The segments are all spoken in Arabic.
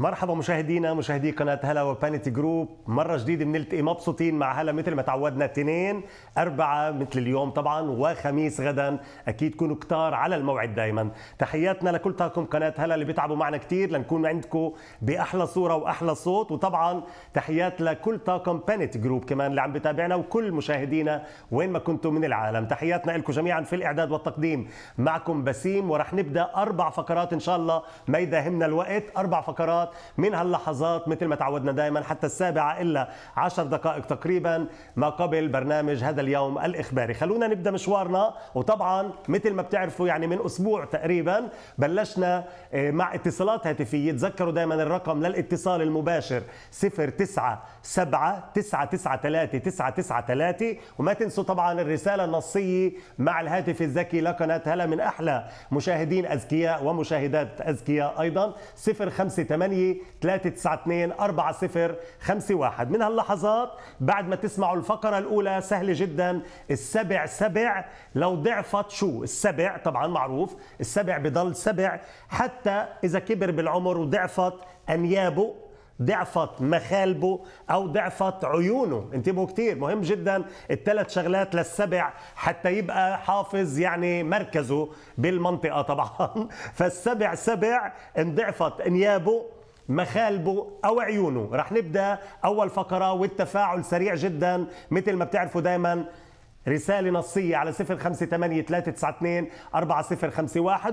مرحبا مشاهدينا مشاهدي قناه هلا وبانيتي جروب مره جديده بنلتقي مبسوطين مع هلا مثل ما تعودنا اثنين اربعه مثل اليوم طبعا وخميس غدا اكيد تكونوا كتار على الموعد دائما تحياتنا لكل طاقم قناه هلا اللي بيتعبوا معنا كتير لنكون عندكم باحلى صوره واحلى صوت وطبعا تحيات لكل طاقم بانيتي جروب كمان اللي عم بتابعنا وكل مشاهدينا وين ما كنتم من العالم تحياتنا لكم جميعا في الاعداد والتقديم معكم بسيم ورح نبدا اربع فقرات ان شاء الله ما يداهمنا الوقت اربع فقرات من هاللحظات مثل ما تعودنا دائما حتى السابعة إلا عشر دقائق تقريبا ما قبل برنامج هذا اليوم الإخباري خلونا نبدأ مشوارنا وطبعا مثل ما بتعرفوا يعني من أسبوع تقريبا بلشنا آه، مع اتصالات هاتفية تذكروا دائما الرقم للاتصال المباشر 097 993 وما تنسوا طبعا الرسالة النصية مع الهاتف الذكي لقناة هلا من أحلى مشاهدين أذكياء ومشاهدات أذكياء أيضا 058 الرقمية 392-4051 من هاللحظات بعد ما تسمعوا الفقرة الأولى سهلة جدا السبع سبع لو ضعفت شو السبع طبعا معروف السبع بضل سبع حتى إذا كبر بالعمر وضعفت أنيابه ضعفت مخالبه او ضعفت عيونه انتبهوا كثير مهم جدا الثلاث شغلات للسبع حتى يبقى حافظ يعني مركزه بالمنطقه طبعا فالسبع سبع انضعفت انيابه مخالبه او عيونه رح نبدا اول فقره والتفاعل سريع جدا مثل ما بتعرفوا دائما رسالة نصية على 0583924051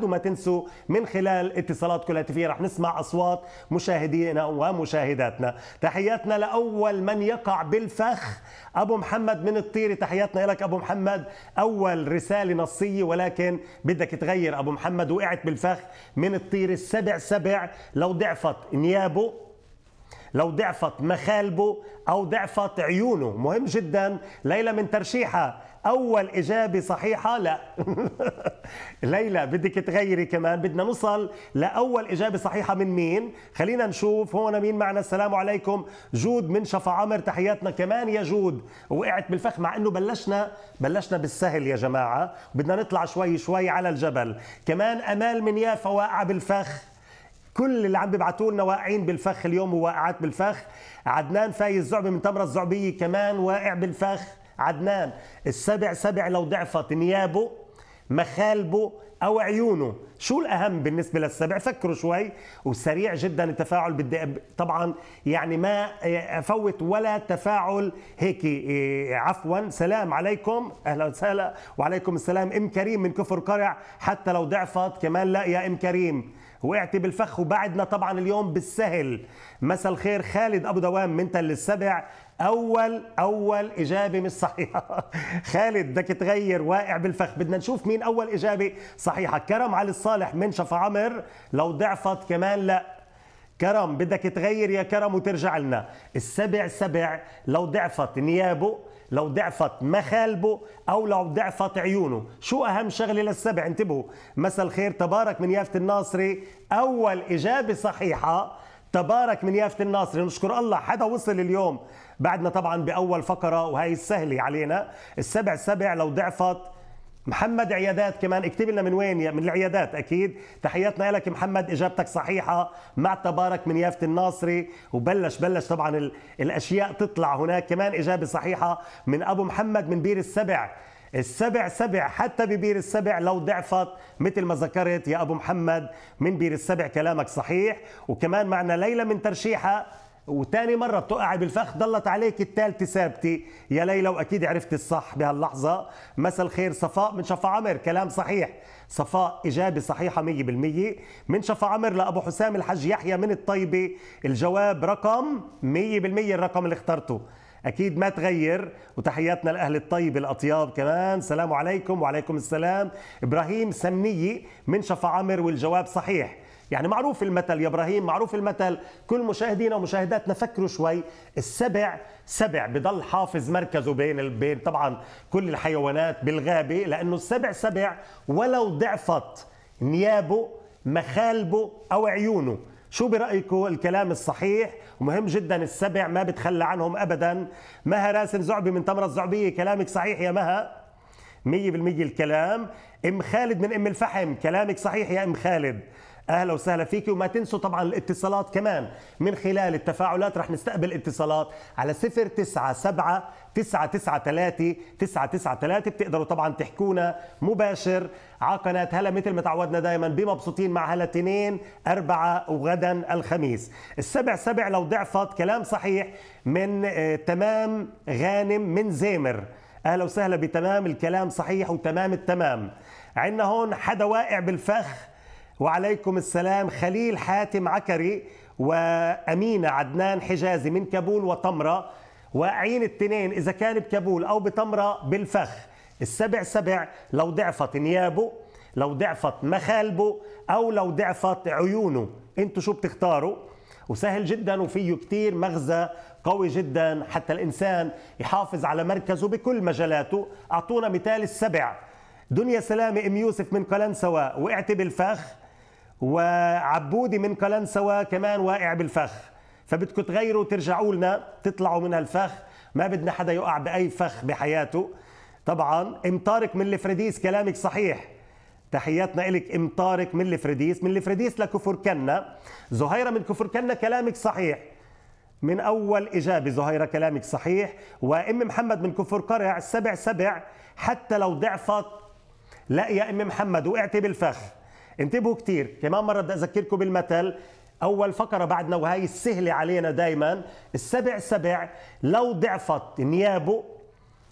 وما تنسوا من خلال اتصالاتكم الهاتفية رح نسمع أصوات مشاهدينا ومشاهداتنا تحياتنا لأول من يقع بالفخ أبو محمد من الطيري تحياتنا لك أبو محمد أول رسالة نصية ولكن بدك تغير أبو محمد وقعت بالفخ من الطيري السبع سبع لو ضعفت نيابه لو ضعفت مخالبه أو ضعفت عيونه مهم جدا ليلى من ترشيحها أول إجابة صحيحة لا ليلى بدك تغيري كمان بدنا نوصل لأول إجابة صحيحة من مين خلينا نشوف هون مين معنا السلام عليكم جود من شفا عمر تحياتنا كمان يا جود وقعت بالفخ مع أنه بلشنا بلشنا بالسهل يا جماعة بدنا نطلع شوي شوي على الجبل كمان أمال من يافا واقعة بالفخ كل اللي عم بيبعتوا لنا واقعين بالفخ اليوم وواقعات بالفخ عدنان فايز زعبي من تمره الزعبيه كمان واقع بالفخ عدنان السبع سبع لو ضعفت نيابه مخالبه او عيونه شو الاهم بالنسبه للسبع فكروا شوي وسريع جدا التفاعل بدي طبعا يعني ما افوت ولا تفاعل هيك إيه، عفوا سلام عليكم اهلا وسهلا وعليكم السلام ام كريم من كفر قرع حتى لو ضعفت كمان لا يا ام كريم وقعت بالفخ وبعدنا طبعا اليوم بالسهل مساء الخير خالد ابو دوام من تل السبع اول اول اجابه مش صحيحه خالد بدك تغير واقع بالفخ بدنا نشوف مين اول اجابه صحيحه كرم علي الصالح من شفا عمر لو ضعفت كمان لا كرم بدك تغير يا كرم وترجع لنا السبع سبع لو ضعفت نيابه لو ضعفت مخالبه او لو ضعفت عيونه شو اهم شغله للسبع انتبهوا مساء الخير تبارك من يافت الناصري اول اجابه صحيحه تبارك من يافت الناصري نشكر الله حدا وصل اليوم بعدنا طبعا باول فقره وهي السهله علينا السبع سبع لو ضعفت محمد عيادات كمان اكتب لنا من وين من العيادات اكيد تحياتنا لك محمد اجابتك صحيحه مع تبارك من يافت الناصري وبلش بلش طبعا الاشياء تطلع هناك كمان اجابه صحيحه من ابو محمد من بير السبع السبع سبع حتى ببير السبع لو ضعفت مثل ما ذكرت يا ابو محمد من بير السبع كلامك صحيح وكمان معنا ليلى من ترشيحه وتاني مرة بتقع بالفخ ضلت عليك الثالثة ثابتة يا ليلى وأكيد عرفت الصح بهاللحظة مساء الخير صفاء من شفا عمر كلام صحيح صفاء إجابة صحيحة 100% من شفا عمر لأبو حسام الحج يحيى من الطيبة الجواب رقم 100% الرقم اللي اخترته اكيد ما تغير وتحياتنا لاهل الطيب الاطياب كمان سلام عليكم وعليكم السلام ابراهيم سمنيه من شفا عمر والجواب صحيح يعني معروف المثل يا ابراهيم معروف المثل كل مشاهدينا ومشاهداتنا فكروا شوي السبع سبع بضل حافظ مركزه بين بين طبعا كل الحيوانات بالغابه لانه السبع سبع ولو ضعفت نيابه مخالبه او عيونه شو برأيكم الكلام الصحيح ومهم جدا السبع ما بتخلى عنهم أبدا مها راسم زعبي من تمرة الزعبية كلامك صحيح يا مها 100% الكلام ام خالد من ام الفحم كلامك صحيح يا ام خالد اهلا وسهلا فيكي وما تنسوا طبعا الاتصالات كمان من خلال التفاعلات رح نستقبل اتصالات على 097 993 993 بتقدروا طبعا تحكونا مباشر على قناه هلا مثل ما تعودنا دائما بمبسوطين مع هلا تنين أربعة وغدا الخميس السبع سبع لو ضعفت كلام صحيح من آه، تمام غانم من زامر اهلا وسهلا بتمام الكلام صحيح وتمام التمام عندنا هون حدا واقع بالفخ وعليكم السلام خليل حاتم عكري وأمينة عدنان حجازي من كابول وطمرة واقعين التنين إذا كان بكابول أو بطمرة بالفخ السبع سبع لو ضعفت نيابه لو ضعفت مخالبه أو لو ضعفت عيونه أنتوا شو بتختاروا وسهل جدا وفيه كتير مغزى قوي جدا حتى الإنسان يحافظ على مركزه بكل مجالاته أعطونا مثال السبع دنيا سلامة أم يوسف من قلنسوة وقعت بالفخ وعبودي من كلنسوة كمان واقع بالفخ فبدكم تغيروا وترجعوا لنا تطلعوا من هالفخ ما بدنا حدا يقع باي فخ بحياته طبعا ام طارق من الفرديس كلامك صحيح تحياتنا لك ام طارق من الفرديس من الفرديس لكفر كنا زهيره من كفر كنا كلامك صحيح من اول اجابه زهيره كلامك صحيح وام محمد من كفر قرع سبع سبع حتى لو ضعفت لا يا ام محمد وقعتي بالفخ انتبهوا كتير كمان مرة بدي أذكركم بالمثل أول فقرة بعدنا وهي السهلة علينا دايما السبع سبع لو ضعفت نيابه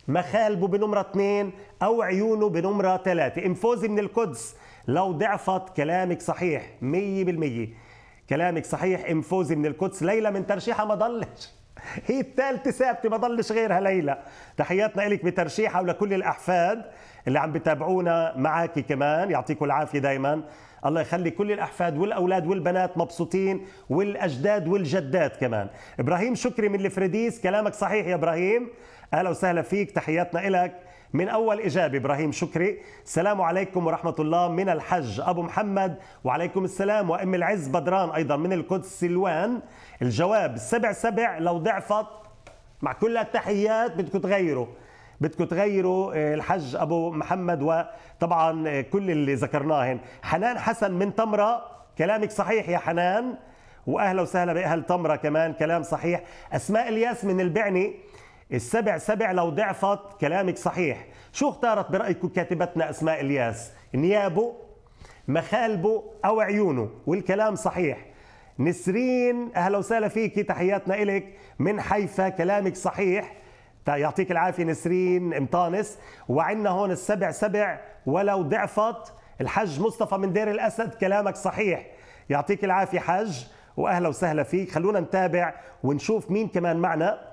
مخالبه بنمرة اثنين أو عيونه بنمرة ثلاثة فوزي من القدس لو ضعفت كلامك صحيح مية بالمية كلامك صحيح فوزي من القدس ليلى من ترشيحها ما ضلش هي الثالثة ثابتة ما ضلش غيرها ليلى تحياتنا لك بترشيحها ولكل الأحفاد اللي عم بتابعونا معك كمان يعطيكم العافية دايما الله يخلي كل الأحفاد والأولاد والبنات مبسوطين والأجداد والجدات كمان إبراهيم شكري من الفريديس كلامك صحيح يا إبراهيم أهلا وسهلا فيك تحياتنا لك من أول إجابة إبراهيم شكري السلام عليكم ورحمة الله من الحج أبو محمد وعليكم السلام وأم العز بدران أيضا من القدس سلوان الجواب سبع سبع لو ضعفت مع كل التحيات بدكم تغيروا بدكم تغيروا آه، الحج أبو محمد وطبعا آه، كل اللي ذكرناهن حنان حسن من تمرة كلامك صحيح يا حنان واهلا وسهلا باهل تمره كمان كلام صحيح اسماء الياس من البعني السبع سبع لو ضعفت كلامك صحيح شو اختارت برأيكم كاتبتنا أسماء الياس نيابه مخالبه أو عيونه والكلام صحيح نسرين أهلا وسهلا فيك تحياتنا إلك من حيفا كلامك صحيح يعطيك العافية نسرين مطانس وعندنا هون السبع سبع ولو ضعفت الحج مصطفى من دير الأسد كلامك صحيح يعطيك العافية حج وأهلا وسهلا فيك خلونا نتابع ونشوف مين كمان معنا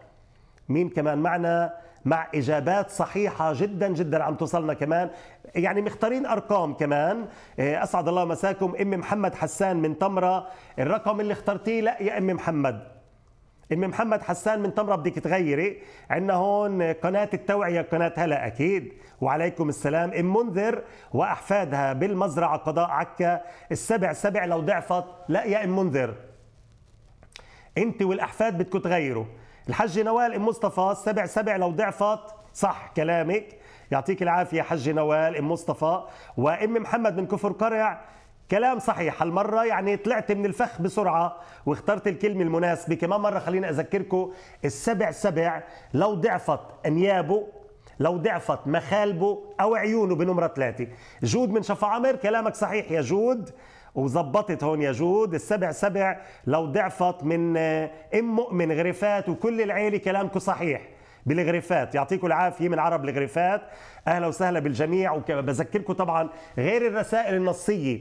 مين كمان معنا مع إجابات صحيحة جدا جدا عم توصلنا كمان يعني مختارين أرقام كمان إيه، أسعد الله مساكم أم محمد حسان من تمره الرقم اللي اخترتيه لا يا أم محمد أم محمد حسان من تمره بدك تغيري عندنا هون قناة التوعية قناة هلا أكيد وعليكم السلام أم منذر وأحفادها بالمزرعة قضاء عكا السبع سبع لو ضعفت لا يا أم منذر أنت والأحفاد بدكم تغيروا الحج نوال ام مصطفى السبع سبع لو ضعفت صح كلامك يعطيك العافيه حج نوال ام مصطفى وام محمد من كفر قرع كلام صحيح هالمرة يعني طلعت من الفخ بسرعة واخترت الكلمة المناسبة كمان مرة خليني أذكركم السبع سبع لو ضعفت أنيابه لو ضعفت مخالبه أو عيونه بنمرة ثلاثة جود من شفا عمر كلامك صحيح يا جود وظبطت هون يا جود السبع سبع لو ضعفت من آه، ام مؤمن غرفات وكل العيله كلامكم صحيح بالغرفات يعطيكم العافيه من عرب الغرفات اهلا وسهلا بالجميع وبذكركم طبعا غير الرسائل النصيه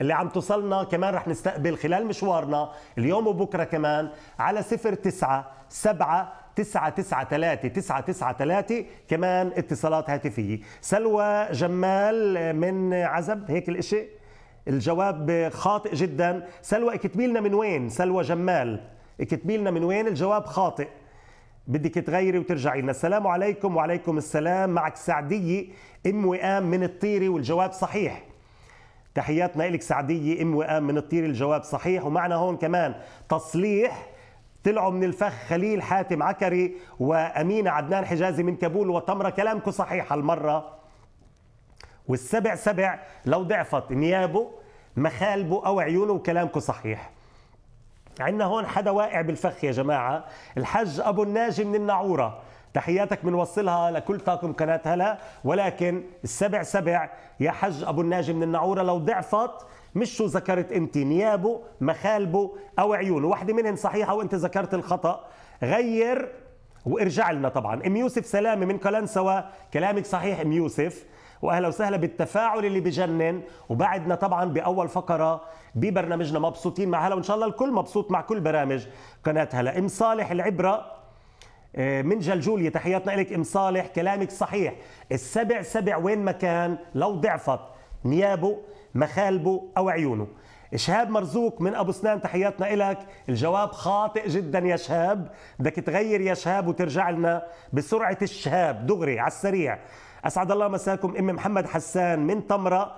اللي عم توصلنا كمان رح نستقبل خلال مشوارنا اليوم وبكرة كمان على صفر تسعة سبعة تسعة تسعة ثلاثة تسعة تسعة ثلاثة كمان اتصالات هاتفية سلوى جمال آه، من عزب هيك الاشي الجواب خاطئ جدا سلوى اكتبي لنا من وين سلوى جمال اكتبي لنا من وين الجواب خاطئ بدك تغيري وترجعي لنا السلام عليكم وعليكم السلام معك سعدية ام وئام من الطيري والجواب صحيح تحياتنا لك سعدية ام وئام من الطيري الجواب صحيح ومعنا هون كمان تصليح طلعوا من الفخ خليل حاتم عكري وامينه عدنان حجازي من كابول وتمره كلامكم صحيح هالمره والسبع سبع لو ضعفت نيابه مخالبه أو عيونه وكلامكم صحيح عندنا هون حدا واقع بالفخ يا جماعة الحج أبو الناجي من النعورة تحياتك بنوصلها لكل طاقم قناة هلا ولكن السبع سبع يا حج أبو الناجي من النعورة لو ضعفت مش شو ذكرت انت نيابه مخالبه او عيونه واحدة منهم صحيحة وانت ذكرت الخطأ غير وارجع لنا طبعا ام يوسف سلامه من قلنسوة كلامك صحيح ام يوسف واهلا وسهلا بالتفاعل اللي بجنن وبعدنا طبعا باول فقره ببرنامجنا مبسوطين مع هلا وان شاء الله الكل مبسوط مع كل برامج قناه هلا ام صالح العبره آه، من جلجولية تحياتنا لك ام صالح كلامك صحيح السبع سبع وين ما كان لو ضعفت نيابه مخالبه او عيونه شهاب مرزوق من ابو سنان تحياتنا إلك الجواب خاطئ جدا يا شهاب بدك تغير يا شهاب وترجع لنا بسرعه الشهاب دغري على السريع اسعد الله مساكم ام محمد حسان من طمره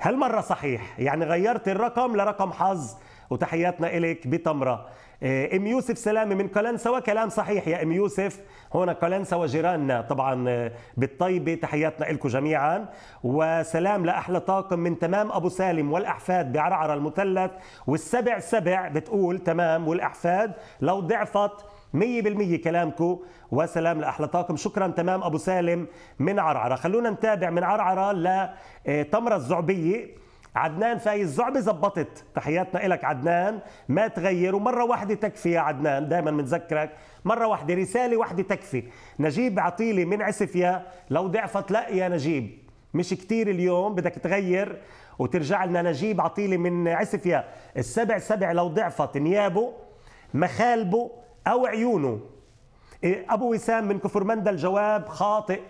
هالمره صحيح يعني غيرت الرقم لرقم حظ وتحياتنا إليك بطمرة آه، ام يوسف سلامه من كلنسوة كلام صحيح يا ام يوسف هنا كلنسوة جيراننا طبعا آه، بالطيبه تحياتنا لكم جميعا وسلام لاحلى طاقم من تمام ابو سالم والاحفاد بعرعر المثلث والسبع سبع بتقول تمام والاحفاد لو ضعفت 100% كلامكم وسلام لأحلى طاقم شكرا تمام أبو سالم من عرعرة خلونا نتابع من عرعرة لتمره آه، الزعبية عدنان فايز زعبي زبطت تحياتنا لك عدنان ما تغير ومره واحده تكفي يا عدنان دائما بنذكرك مره واحده رساله واحده تكفي نجيب عطيلي من عسفيا لو ضعفت لا يا نجيب مش كتير اليوم بدك تغير وترجع لنا نجيب عطيلي من عسفيا السبع سبع لو ضعفت نيابه مخالبه او عيونه إيه، ابو وسام من كفر مندا الجواب خاطئ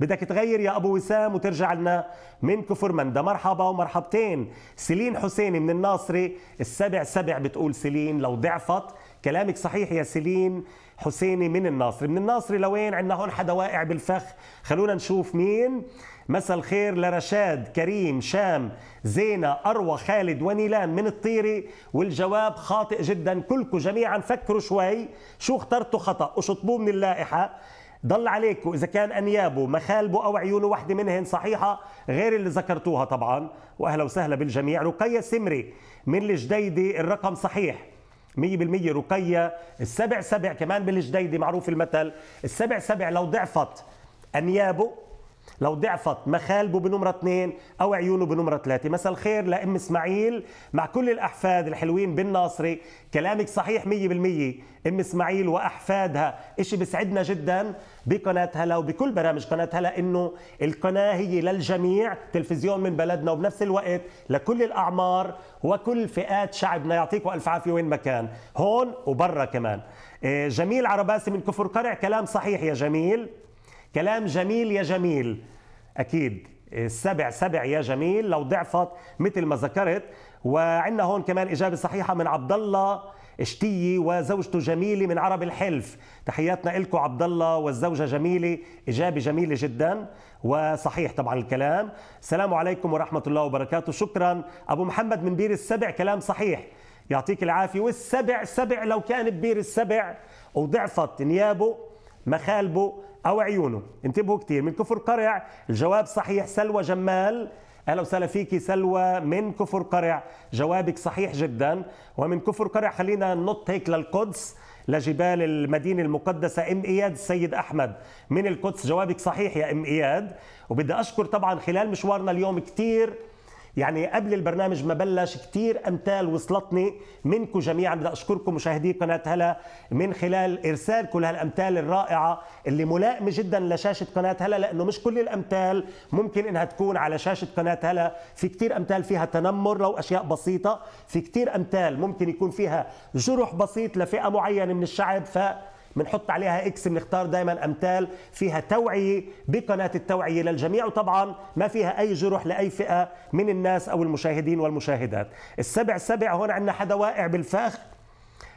بدك تغير يا ابو وسام وترجع لنا من كفر مندا مرحبا ومرحبتين سيلين حسيني من الناصري السبع سبع بتقول سيلين لو ضعفت كلامك صحيح يا سليم حسيني من الناصري من الناصري لوين عندنا هون حدا واقع بالفخ خلونا نشوف مين مساء الخير لرشاد كريم شام زينة أروى خالد ونيلان من الطيري والجواب خاطئ جدا كلكم جميعا فكروا شوي شو اخترتوا خطأ وشطبوه من اللائحة ضل عليكم إذا كان أنيابه مخالبه أو عيونه واحدة منهن صحيحة غير اللي ذكرتوها طبعا وأهلا وسهلا بالجميع رقية سمري من الجديدة الرقم صحيح 100% رقيه السبع سبع كمان بالجديدة معروف المثل السبع سبع لو ضعفت انيابه لو ضعفت مخالبه بنمرة اثنين أو عيونه بنمرة ثلاثة مساء الخير لأم إسماعيل مع كل الأحفاد الحلوين بالناصري كلامك صحيح مية بالمية أم إسماعيل وأحفادها إشي بسعدنا جدا بقناة هلا وبكل برامج قناة هلا إنه القناة هي للجميع تلفزيون من بلدنا وبنفس الوقت لكل الأعمار وكل فئات شعبنا يعطيكم ألف عافية وين ما كان هون وبرا كمان إيه، جميل عرباسي من كفر قرع كلام صحيح يا جميل كلام جميل يا جميل أكيد السبع سبع يا جميل لو ضعفت مثل ما ذكرت وعندنا هون كمان إجابة صحيحة من عبد الله اشتي وزوجته جميلة من عرب الحلف تحياتنا لكم عبد الله والزوجة جميلة إجابة جميلة جدا وصحيح طبعا الكلام السلام عليكم ورحمة الله وبركاته شكرا أبو محمد من بير السبع كلام صحيح يعطيك العافية والسبع سبع لو كان ببير السبع وضعفت نيابه مخالبه أو عيونه انتبهوا كتير من كفر قرع الجواب صحيح سلوى جمال اهلا وسهلا فيكي سلوى من كفر قرع جوابك صحيح جدا ومن كفر قرع خلينا ننط هيك للقدس لجبال المدينة المقدسة ام اياد السيد احمد من القدس جوابك صحيح يا ام اياد وبدي اشكر طبعا خلال مشوارنا اليوم كثير يعني قبل البرنامج ما بلش كثير امثال وصلتني منكم جميعا بدي اشكركم مشاهدي قناه هلا من خلال ارسالكم لهالامثال الرائعه اللي ملائمه جدا لشاشه قناه هلا لانه مش كل الامثال ممكن انها تكون على شاشه قناه هلا في كثير امثال فيها تنمر لو اشياء بسيطه في كثير امثال ممكن يكون فيها جرح بسيط لفئه معينه من الشعب ف بنحط عليها اكس بنختار دائما امثال فيها توعيه بقناه التوعيه للجميع وطبعا ما فيها اي جروح لاي فئه من الناس او المشاهدين والمشاهدات السبع سبع هون عندنا حدا واقع بالفخ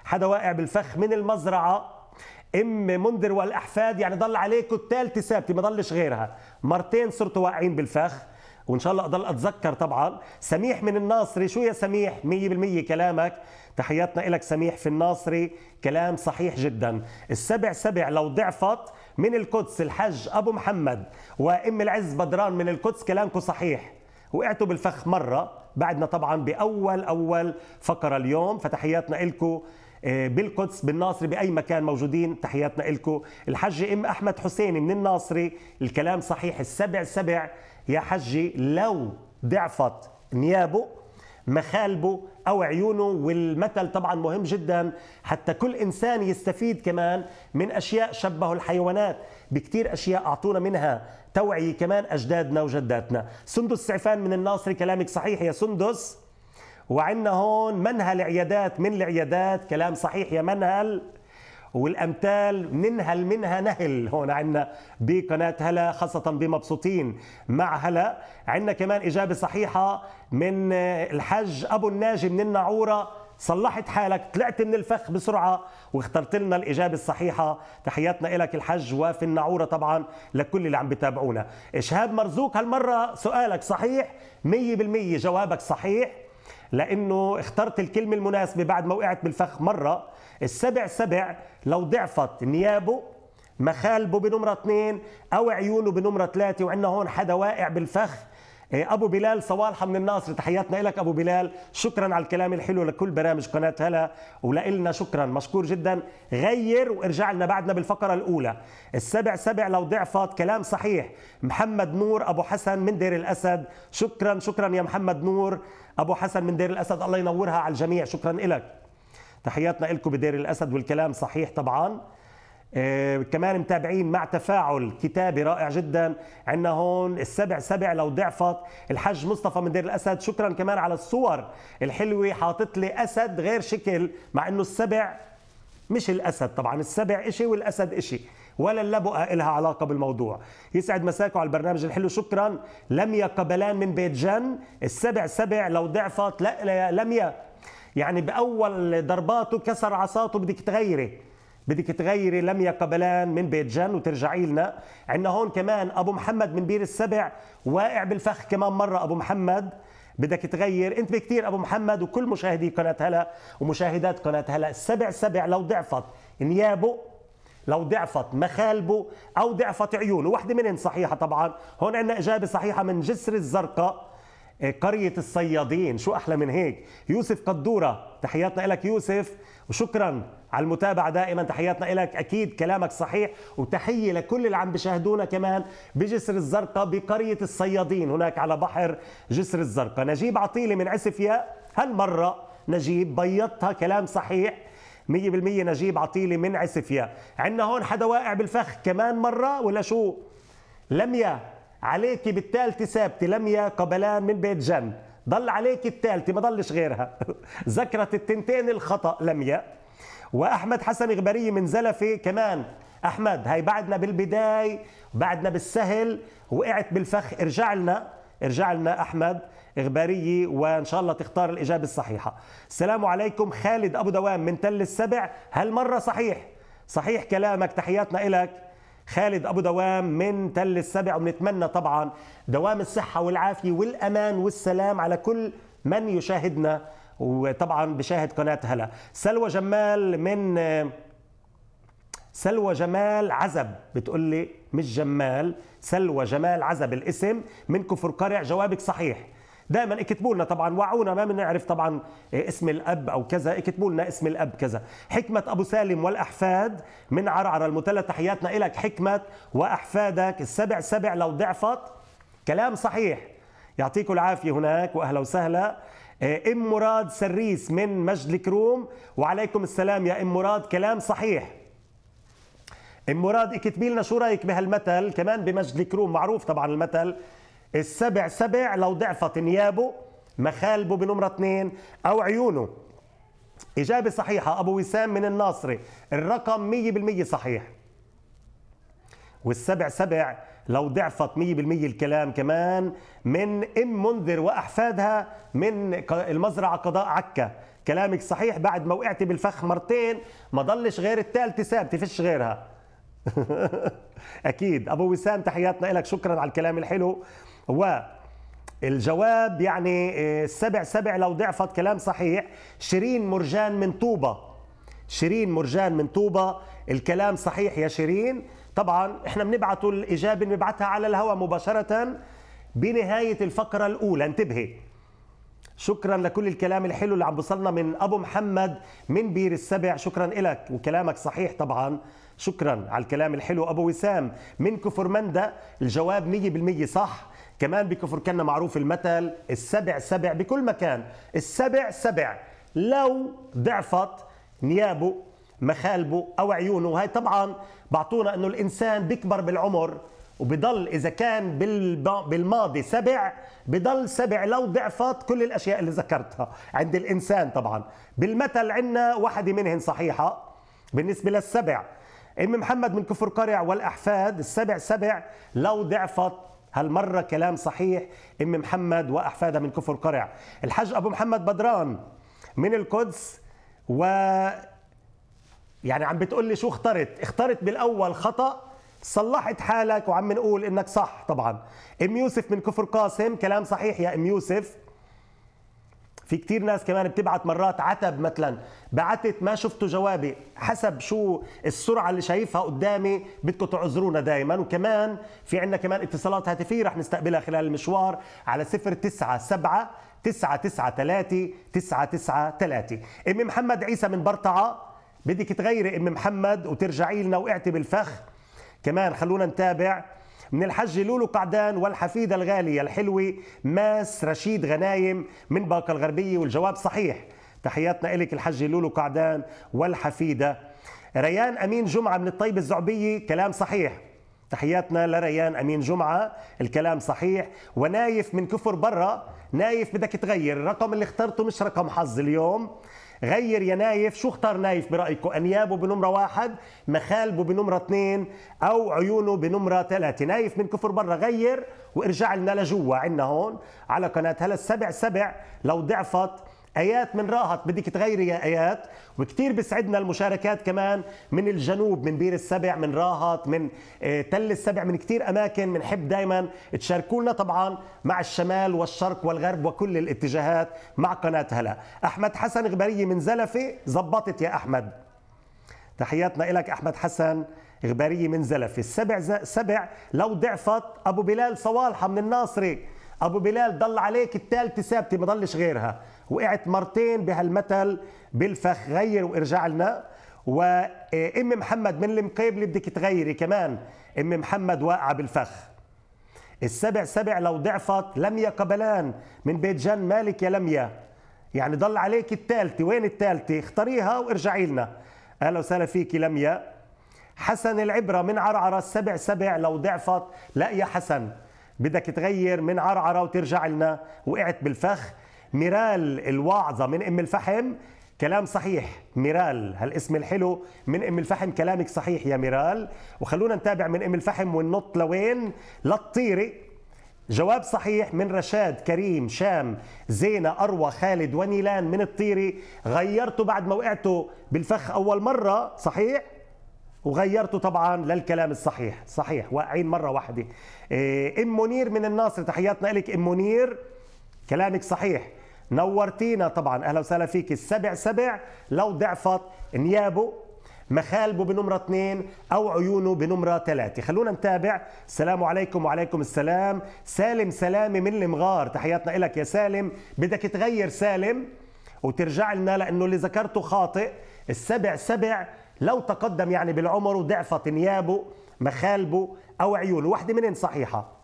حدا واقع بالفخ من المزرعه ام منذر والاحفاد يعني ضل عليكم الثالثه ثابته ما ضلش غيرها مرتين صرتوا واقعين بالفخ وان شاء الله اضل اتذكر طبعا سميح من الناصري شو يا سميح 100% كلامك تحياتنا لك سميح في الناصري كلام صحيح جدا السبع سبع لو ضعفت من القدس الحج ابو محمد وام العز بدران من القدس كلامكم صحيح وقعتوا بالفخ مره بعدنا طبعا باول اول فقره اليوم فتحياتنا لكم آه، بالقدس بالناصري باي مكان موجودين تحياتنا لكم الحج ام احمد حسين من الناصري الكلام صحيح السبع سبع يا حجي لو ضعفت نيابه مخالبه او عيونه والمثل طبعا مهم جدا حتى كل انسان يستفيد كمان من اشياء شبهوا الحيوانات بكثير اشياء اعطونا منها توعيه كمان اجدادنا وجداتنا سندس سعفان من الناصري كلامك صحيح يا سندس وعندنا هون منهل عيادات من العيادات كلام صحيح يا منهل والامثال منها منها نهل هون عندنا بقناه هلا خاصه بمبسوطين مع هلا عندنا كمان اجابه صحيحه من آه، الحاج ابو الناجي من النعوره صلحت حالك طلعت من الفخ بسرعة واخترت لنا الإجابة الصحيحة تحياتنا لك الحج وفي النعورة طبعا لكل اللي عم بتابعونا إشهاب مرزوق هالمرة سؤالك صحيح 100% جوابك صحيح لأنه اخترت الكلمة المناسبة بعد ما وقعت بالفخ مرة السبع سبع لو ضعفت نيابه مخالبه بنمرة اثنين أو عيونه بنمرة ثلاثة وعندنا هون حدا واقع بالفخ إيه، أبو بلال صوالحة من الناصر تحياتنا لك أبو بلال شكرا على الكلام الحلو لكل برامج قناة هلا ولإلنا شكرا مشكور جدا غير وارجع لنا بعدنا بالفقرة الأولى السبع سبع لو ضعفت كلام صحيح محمد نور أبو حسن من دير الأسد شكرا شكرا يا محمد نور أبو حسن من دير الأسد الله ينورها على الجميع شكرا لك تحياتنا لكم بدير الأسد والكلام صحيح طبعا آه كمان متابعين مع تفاعل كتابي رائع جدا عندنا هون السبع سبع لو ضعفت الحج مصطفى من دير الاسد شكرا كمان على الصور الحلوه حاطط لي اسد غير شكل مع انه السبع مش الاسد طبعا السبع شيء والاسد شيء ولا اللبؤه لها علاقه بالموضوع يسعد مساكم على البرنامج الحلو شكرا لميا قبلان من بيت جن السبع سبع لو ضعفت لا لميا يعني باول ضرباته كسر عصاته بدك تغيري بدك تغيري لميا قبلان من بيت جن وترجعي لنا عندنا هون كمان ابو محمد من بير السبع واقع بالفخ كمان مره ابو محمد بدك تغير انت بكثير ابو محمد وكل مشاهدي قناه هلا ومشاهدات قناه هلا السبع سبع لو ضعفت نيابه لو ضعفت مخالبه او ضعفت عيونه وحده منهم صحيحه طبعا هون عندنا اجابه صحيحه من جسر الزرقاء إيه، قرية الصيادين شو أحلى من هيك يوسف قدورة تحياتنا لك يوسف وشكرا على المتابعة دائما تحياتنا لك أكيد كلامك صحيح وتحية لكل اللي عم بيشاهدونا كمان بجسر الزرقاء بقرية الصيادين هناك على بحر جسر الزرقاء نجيب عطيلي من عسفياء هالمرة نجيب بيضتها كلام صحيح 100% نجيب عطيلي من عسفياء عندنا هون حدا واقع بالفخ كمان مرة ولا شو لميا عليك بالثالثة ثابتة لم يقبلا من بيت جن ضل عليك الثالثة ما ضلش غيرها ذكرت التنتين الخطأ لميا وأحمد حسن غبري من زلفة كمان أحمد هي بعدنا بالبداية بعدنا بالسهل وقعت بالفخ ارجع لنا ارجع لنا أحمد إغبارية وإن شاء الله تختار الإجابة الصحيحة السلام عليكم خالد أبو دوام من تل السبع هالمرة صحيح صحيح كلامك تحياتنا إلك خالد ابو دوام من تل السبع وبنتمنى طبعا دوام الصحه والعافيه والامان والسلام على كل من يشاهدنا وطبعا بشاهد قناه هلا سلوى جمال من سلوى جمال عزب بتقول لي مش جمال سلوى جمال عزب الاسم من كفر قرع جوابك صحيح دائما اكتبوا لنا طبعا وعونا ما بنعرف طبعا إيه، اسم الاب او كذا اكتبوا لنا اسم الاب كذا حكمه ابو سالم والاحفاد من عرعر المثلث تحياتنا لك حكمه واحفادك السبع سبع لو ضعفت كلام صحيح يعطيكم العافيه هناك واهلا وسهلا إيه، ام مراد سريس من مجد الكروم وعليكم السلام يا ام مراد كلام صحيح ام مراد اكتبي لنا شو رايك بهالمثل كمان بمجد الكروم معروف طبعا المثل السبع سبع لو ضعفت نيابه مخالبه بنمرة اثنين أو عيونه إجابة صحيحة أبو وسام من الناصري الرقم مية بالمية صحيح والسبع سبع لو ضعفت مية بالمية الكلام كمان من أم منذر وأحفادها من المزرعة قضاء عكا كلامك صحيح بعد ما وقعت بالفخ مرتين ما ضلش غير الثالثة ثابتة فيش غيرها أكيد أبو وسام تحياتنا لك شكرا على الكلام الحلو الجواب يعني السبع آه، سبع لو ضعفت كلام صحيح شيرين مرجان من طوبة شيرين مرجان من طوبة الكلام صحيح يا شيرين طبعا احنا بنبعتوا الإجابة بنبعتها على الهواء مباشرة بنهاية الفقرة الأولى انتبهي شكرا لكل الكلام الحلو اللي عم بوصلنا من ابو محمد من بير السبع شكرا لك وكلامك صحيح طبعا شكرا على الكلام الحلو ابو وسام من كفر مندا الجواب 100% صح كمان بكفر كنا معروف المثل السبع سبع بكل مكان السبع سبع لو ضعفت نيابه مخالبه او عيونه هاي طبعا بعطونا انه الانسان بيكبر بالعمر وبضل اذا كان بالماضي سبع بضل سبع لو ضعفت كل الاشياء اللي ذكرتها عند الانسان طبعا بالمثل عندنا وحده منهن صحيحه بالنسبه للسبع ام محمد من كفر قرع والاحفاد السبع سبع لو ضعفت هالمرة كلام صحيح أم محمد وأحفادها من كفر قرع الحج أبو محمد بدران من القدس و يعني عم بتقول لي شو اخترت اخترت بالأول خطأ صلحت حالك وعم نقول انك صح طبعا ام يوسف من كفر قاسم كلام صحيح يا ام يوسف في كتير ناس كمان بتبعت مرات عتب مثلا بعتت ما شفتوا جوابي حسب شو السرعة اللي شايفها قدامي بدكم تعذرونا دائما وكمان في عندنا كمان اتصالات هاتفية رح نستقبلها خلال المشوار على صفر تسعة سبعة تسعة تسعة ثلاثة تسعة تسعة ثلاثة أم محمد عيسى من برطعة بدك تغيري أم محمد وترجعي لنا وقعتي بالفخ كمان خلونا نتابع من الحج لولو قعدان والحفيدة الغالية الحلوة ماس رشيد غنايم من باقة الغربية والجواب صحيح تحياتنا إلك الحج لولو قعدان والحفيدة ريان أمين جمعة من الطيب الزعبية كلام صحيح تحياتنا لريان أمين جمعة الكلام صحيح ونايف من كفر برا نايف بدك تغير الرقم اللي اخترته مش رقم حظ اليوم غير يا نايف شو اختار نايف برايكم انيابه بنمره واحد مخالبه بنمره اثنين او عيونه بنمره ثلاثه نايف من كفر برا غير وارجع لنا لجوا عندنا هون على قناه هلا السبع سبع لو ضعفت ايات من راهط بدك تغيري يا ايات وكثير بيسعدنا المشاركات كمان من الجنوب من بير السبع من راهط من آه، تل السبع من كثير اماكن بنحب دائما تشاركوا لنا طبعا مع الشمال والشرق والغرب وكل الاتجاهات مع قناه هلا احمد حسن غبريه من زلفه زبطت يا احمد تحياتنا لك احمد حسن غباريه من زلفه السبع سبع لو ضعفت ابو بلال صوالحه من الناصري ابو بلال ضل عليك الثالثه ثابته ما ضلش غيرها وقعت مرتين بهالمثل بالفخ غير وارجع لنا وام محمد من المقابله بدك تغيري كمان ام محمد واقعه بالفخ السبع سبع لو ضعفت لميا قبلان من بيت جن مالك يا لميا يعني ضل عليك الثالثة وين الثالثة اختاريها وارجعي لنا أهلا وسهلا فيكي لميا حسن العبرة من عرعرة السبع سبع لو ضعفت لا يا حسن بدك تغير من عرعرة وترجع لنا وقعت بالفخ ميرال الواعظة من أم الفحم كلام صحيح ميرال هالاسم الحلو من ام الفحم كلامك صحيح يا ميرال وخلونا نتابع من ام الفحم والنط لوين للطيري جواب صحيح من رشاد كريم شام زينة أروى خالد ونيلان من الطيري غيرته بعد ما وقعته بالفخ أول مرة صحيح وغيرته طبعا للكلام الصحيح صحيح واقعين مرة واحدة إيه أم منير من الناصر تحياتنا لك أم منير كلامك صحيح نورتينا طبعا اهلا وسهلا فيك السبع سبع لو ضعفت نيابه مخالبه بنمرة اثنين أو عيونه بنمرة ثلاثة خلونا نتابع السلام عليكم وعليكم السلام سالم سلامي من المغار تحياتنا لك يا سالم بدك تغير سالم وترجع لنا لأنه اللي ذكرته خاطئ السبع سبع لو تقدم يعني بالعمر وضعفت نيابه مخالبه أو عيونه واحدة منين صحيحة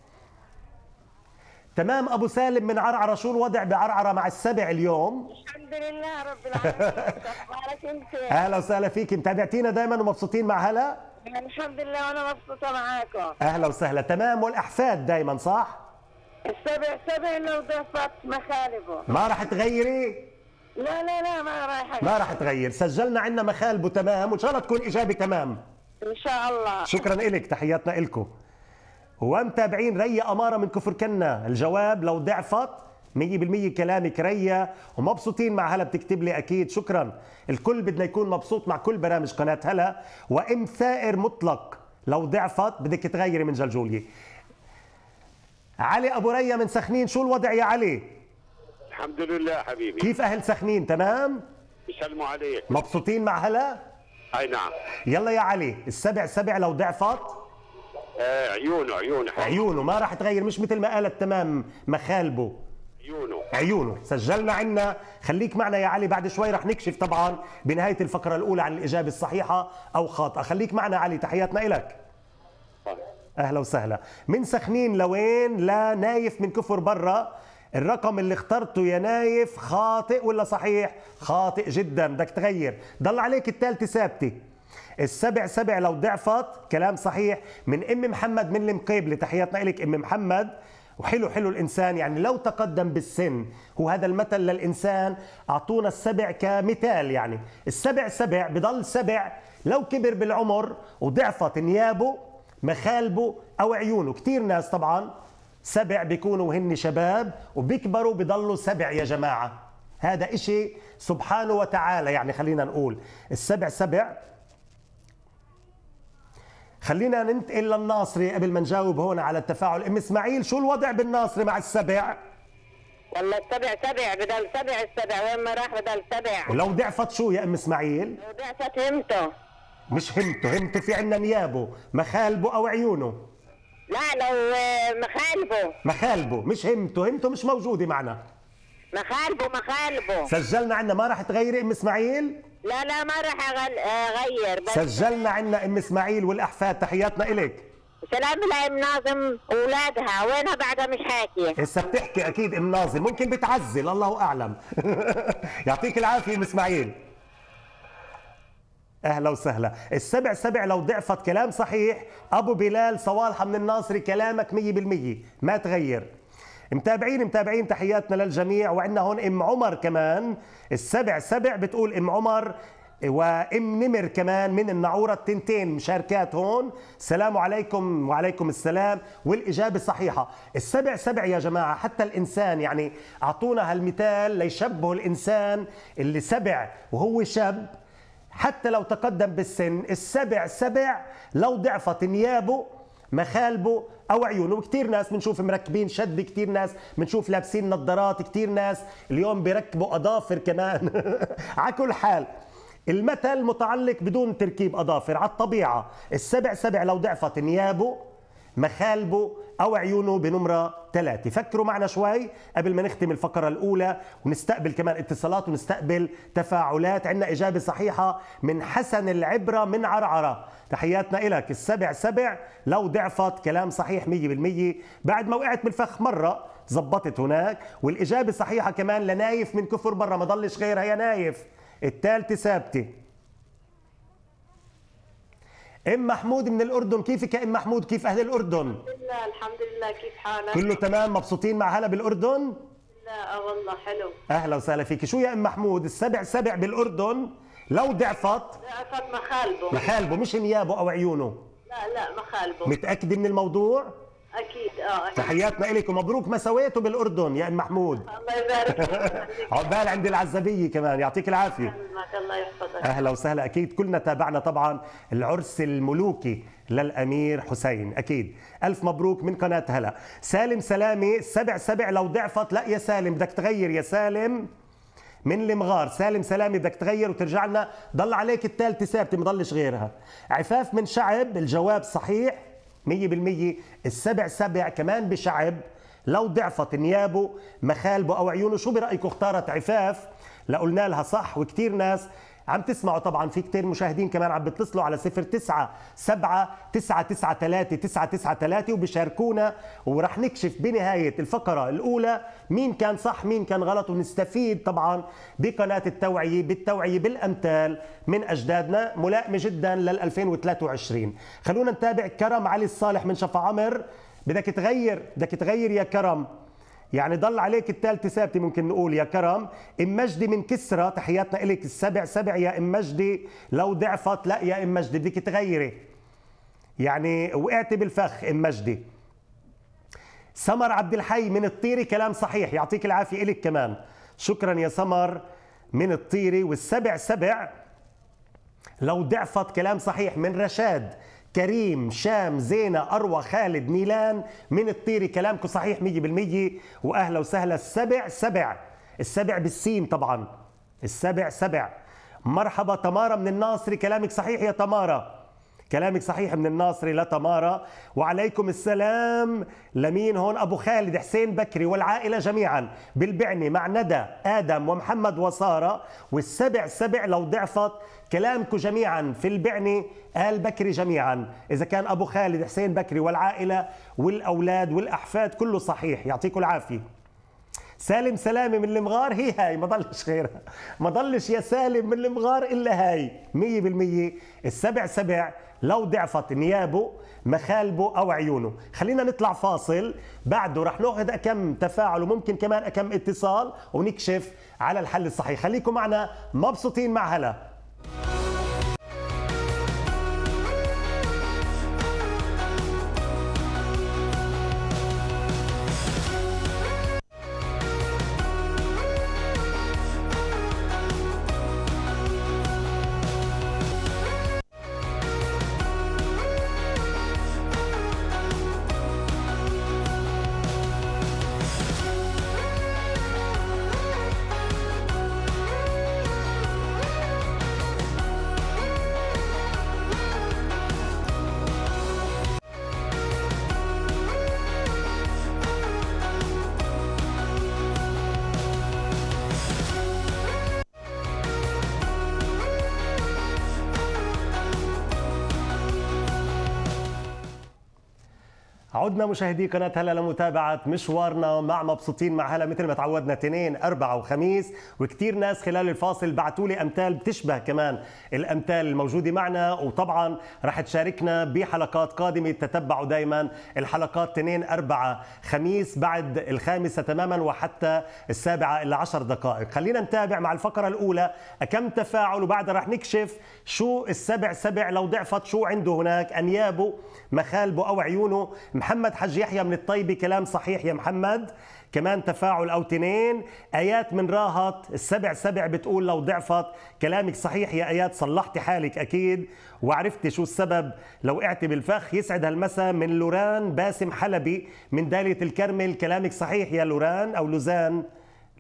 تمام ابو سالم من عرعره شو الوضع بعرعره مع السبع اليوم الحمد لله رب العالمين اخبارك انت اهلا وسهلا فيك متابعتينا دائما ومبسوطين مع هلا الحمد لله وانا مبسوطه معاكم اهلا وسهلا تمام والاحفاد دائما صح السبع سبع لو ضفت مخالبه ما راح تغيري لا لا لا ما راح ما راح تغير سجلنا عندنا مخالبه تمام وان شاء الله تكون اجابه تمام ان شاء الله شكرا لك تحياتنا لكم ومتابعين ريا أمارة من كفر كنا الجواب لو ضعفت 100% كلامك ريا ومبسوطين مع هلا بتكتب لي اكيد شكرا الكل بدنا يكون مبسوط مع كل برامج قناه هلا وام ثائر مطلق لو ضعفت بدك تغيري من جلجوليه علي ابو ريا من سخنين شو الوضع يا علي الحمد لله حبيبي كيف اهل سخنين تمام يسلموا عليك مبسوطين مع هلا اي نعم يلا يا علي السبع سبع لو ضعفت آه، عيونه عيونه عيونه ما راح تغير مش مثل ما قالت تمام مخالبه عيونه عيونه سجلنا عنا خليك معنا يا علي بعد شوي رح نكشف طبعا بنهاية الفقرة الأولى عن الإجابة الصحيحة أو خاطئة خليك معنا علي تحياتنا إلك طيب. أهلا وسهلا من سخنين لوين لا نايف من كفر برا الرقم اللي اخترته يا نايف خاطئ ولا صحيح خاطئ جدا بدك تغير ضل عليك الثالثة ثابته السبع سبع لو ضعفت كلام صحيح من ام محمد من المقيبله تحياتنا لك ام محمد وحلو حلو الانسان يعني لو تقدم بالسن هو هذا المثل للانسان اعطونا السبع كمثال يعني السبع سبع بضل سبع لو كبر بالعمر وضعفت نيابه مخالبه او عيونه كثير ناس طبعا سبع بيكونوا هن شباب وبيكبروا بضلوا سبع يا جماعه هذا إشي سبحانه وتعالى يعني خلينا نقول السبع سبع خلينا ننتقل للناصري قبل ما نجاوب هون على التفاعل ام اسماعيل شو الوضع بالناصري مع السبع والله السبع سبع بدل سبع السبع وين ما راح بدل سبع ولو ضعفت شو يا ام اسماعيل لو ضعفت همته مش همته همته في عنا نيابه مخالبه او عيونه لا لو آه، مخالبه مخالبه مش همته همته مش موجوده معنا مخالبه مخالبه سجلنا عنا ما راح تغيري ام اسماعيل لا لا ما راح آه، اغير بس سجلنا عندنا ام اسماعيل والاحفاد تحياتنا لك سلام لام ناظم اولادها وينها بعدها مش حاكيه هسه بتحكي اكيد ام ناظم ممكن بتعزل الله اعلم يعطيك العافيه ام اسماعيل اهلا وسهلا السبع سبع لو ضعفت كلام صحيح ابو بلال صوالحه من الناصري كلامك 100% ما تغير متابعين متابعين تحياتنا للجميع وعندنا هون ام عمر كمان السبع سبع بتقول ام عمر وام نمر كمان من النعوره التنتين مشاركات هون السلام عليكم وعليكم السلام والاجابه صحيحه السبع سبع يا جماعه حتى الانسان يعني اعطونا هالمثال ليشبهوا الانسان اللي سبع وهو شاب حتى لو تقدم بالسن السبع سبع لو ضعفت نيابه مخالبه او عيونه وكثير ناس بنشوف مركبين شد كثير ناس بنشوف لابسين نظارات كثير ناس اليوم بيركبوا اظافر كمان على كل حال المثل متعلق بدون تركيب اظافر على الطبيعه السبع سبع لو ضعفت نيابه مخالبه أو عيونه بنمرة ثلاثة فكروا معنا شوي قبل ما نختم الفقرة الأولى ونستقبل كمان اتصالات ونستقبل تفاعلات عندنا إجابة صحيحة من حسن العبرة من عرعرة تحياتنا إلك السبع سبع لو ضعفت كلام صحيح مية بالمية بعد ما وقعت بالفخ مرة زبطت هناك والإجابة صحيحة كمان لنايف من كفر برا ما ضلش غيرها يا نايف الثالثة ثابتة ام محمود من الاردن كيفك يا ام محمود كيف اهل الاردن الحمد لله الحمد لله كيف حالك كله تمام مبسوطين مع هلا بالاردن لا آه والله حلو اهلا وسهلا فيك شو يا ام محمود السبع سبع بالاردن لو ضعفت ضعفت مخالبه مخالبه مش نيابه او عيونه لا لا مخالبه متاكده من الموضوع اكيد اه تحياتنا لك ومبروك ما سويته بالاردن يا ام محمود الله يبارك عقبال عند العزبيه كمان يعطيك العافيه الله اهلا وسهلا اكيد كلنا تابعنا طبعا العرس الملوكي للامير حسين اكيد الف مبروك من قناه هلا سالم سلامي سبع سبع لو ضعفت لا يا سالم بدك تغير يا سالم من المغار سالم سلامي بدك تغير وترجع لنا ضل عليك الثالثه ثابته ما ضلش غيرها عفاف من شعب الجواب صحيح 100% السبع سبع كمان بشعب لو ضعفت نيابه مخالبه او عيونه شو برايكم اختارت عفاف لقلنا لها صح وكثير ناس عم تسمعوا طبعا في كثير مشاهدين كمان عم بيتصلوا على 9 7 9 9 3 9 9 3 وبيشاركونا وراح نكشف بنهايه الفقره الاولى مين كان صح مين كان غلط ونستفيد طبعا بقناة التوعية بالتوعية بالأمثال من أجدادنا ملائمة جدا لل 2023 خلونا نتابع كرم علي الصالح من شفا عمر بدك تغير بدك تغير يا كرم يعني ضل عليك الثالثة ثابتة ممكن نقول يا كرم ام مجدي من كسرة تحياتنا إلك السبع سبع يا ام مجدي لو ضعفت لا يا ام مجدي بدك تغيري يعني وقعتي بالفخ ام مجدي سمر عبد الحي من الطيري كلام صحيح يعطيك العافيه الك كمان شكرا يا سمر من الطيري والسبع سبع لو ضعفت كلام صحيح من رشاد كريم شام زينة أروى خالد ميلان من الطيري كلامكم صحيح 100% وأهلا وسهلا السبع سبع السبع بالسين طبعا السبع سبع مرحبا تمارا من الناصري كلامك صحيح يا تمارا كلامك صحيح من الناصري لتمارا وعليكم السلام لمين هون أبو خالد حسين بكري والعائلة جميعا بالبعني مع ندى آدم ومحمد وسارة والسبع سبع لو ضعفت كلامكم جميعا في البعني آل بكري جميعا إذا كان أبو خالد حسين بكري والعائلة والأولاد والأحفاد كله صحيح يعطيكم العافية سالم سلامه من المغار هي هاي ما ضلش غيرها ما ضلش يا سالم من المغار الا هاي 100% السبع سبع لو ضعفت نيابه مخالبه او عيونه خلينا نطلع فاصل بعده رح ناخذ كم تفاعل وممكن كمان كم اتصال ونكشف على الحل الصحيح خليكم معنا مبسوطين مع هلا عدنا مشاهدي قناة هلا لمتابعة مشوارنا مع مبسوطين مع هلا مثل ما تعودنا تنين أربعة وخميس وكثير ناس خلال الفاصل بعثوا لي أمثال بتشبه كمان الأمثال الموجودة معنا وطبعا رح تشاركنا بحلقات قادمة تتبعوا دايما الحلقات تنين أربعة خميس بعد الخامسة تماما وحتى السابعة إلى عشر دقائق خلينا نتابع مع الفقرة الأولى كم تفاعل وبعدها رح نكشف شو السبع سبع لو ضعفت شو عنده هناك أنيابه مخالبه أو عيونه محمد محمد حج يحيى من الطيبة كلام صحيح يا محمد كمان تفاعل او تنين ايات من راهط السبع سبع بتقول لو ضعفت كلامك صحيح يا ايات صلحتي حالك اكيد وعرفتي شو السبب لو وقعتي بالفخ يسعد هالمسا من لوران باسم حلبي من دالية الكرمل كلامك صحيح يا لوران او لوزان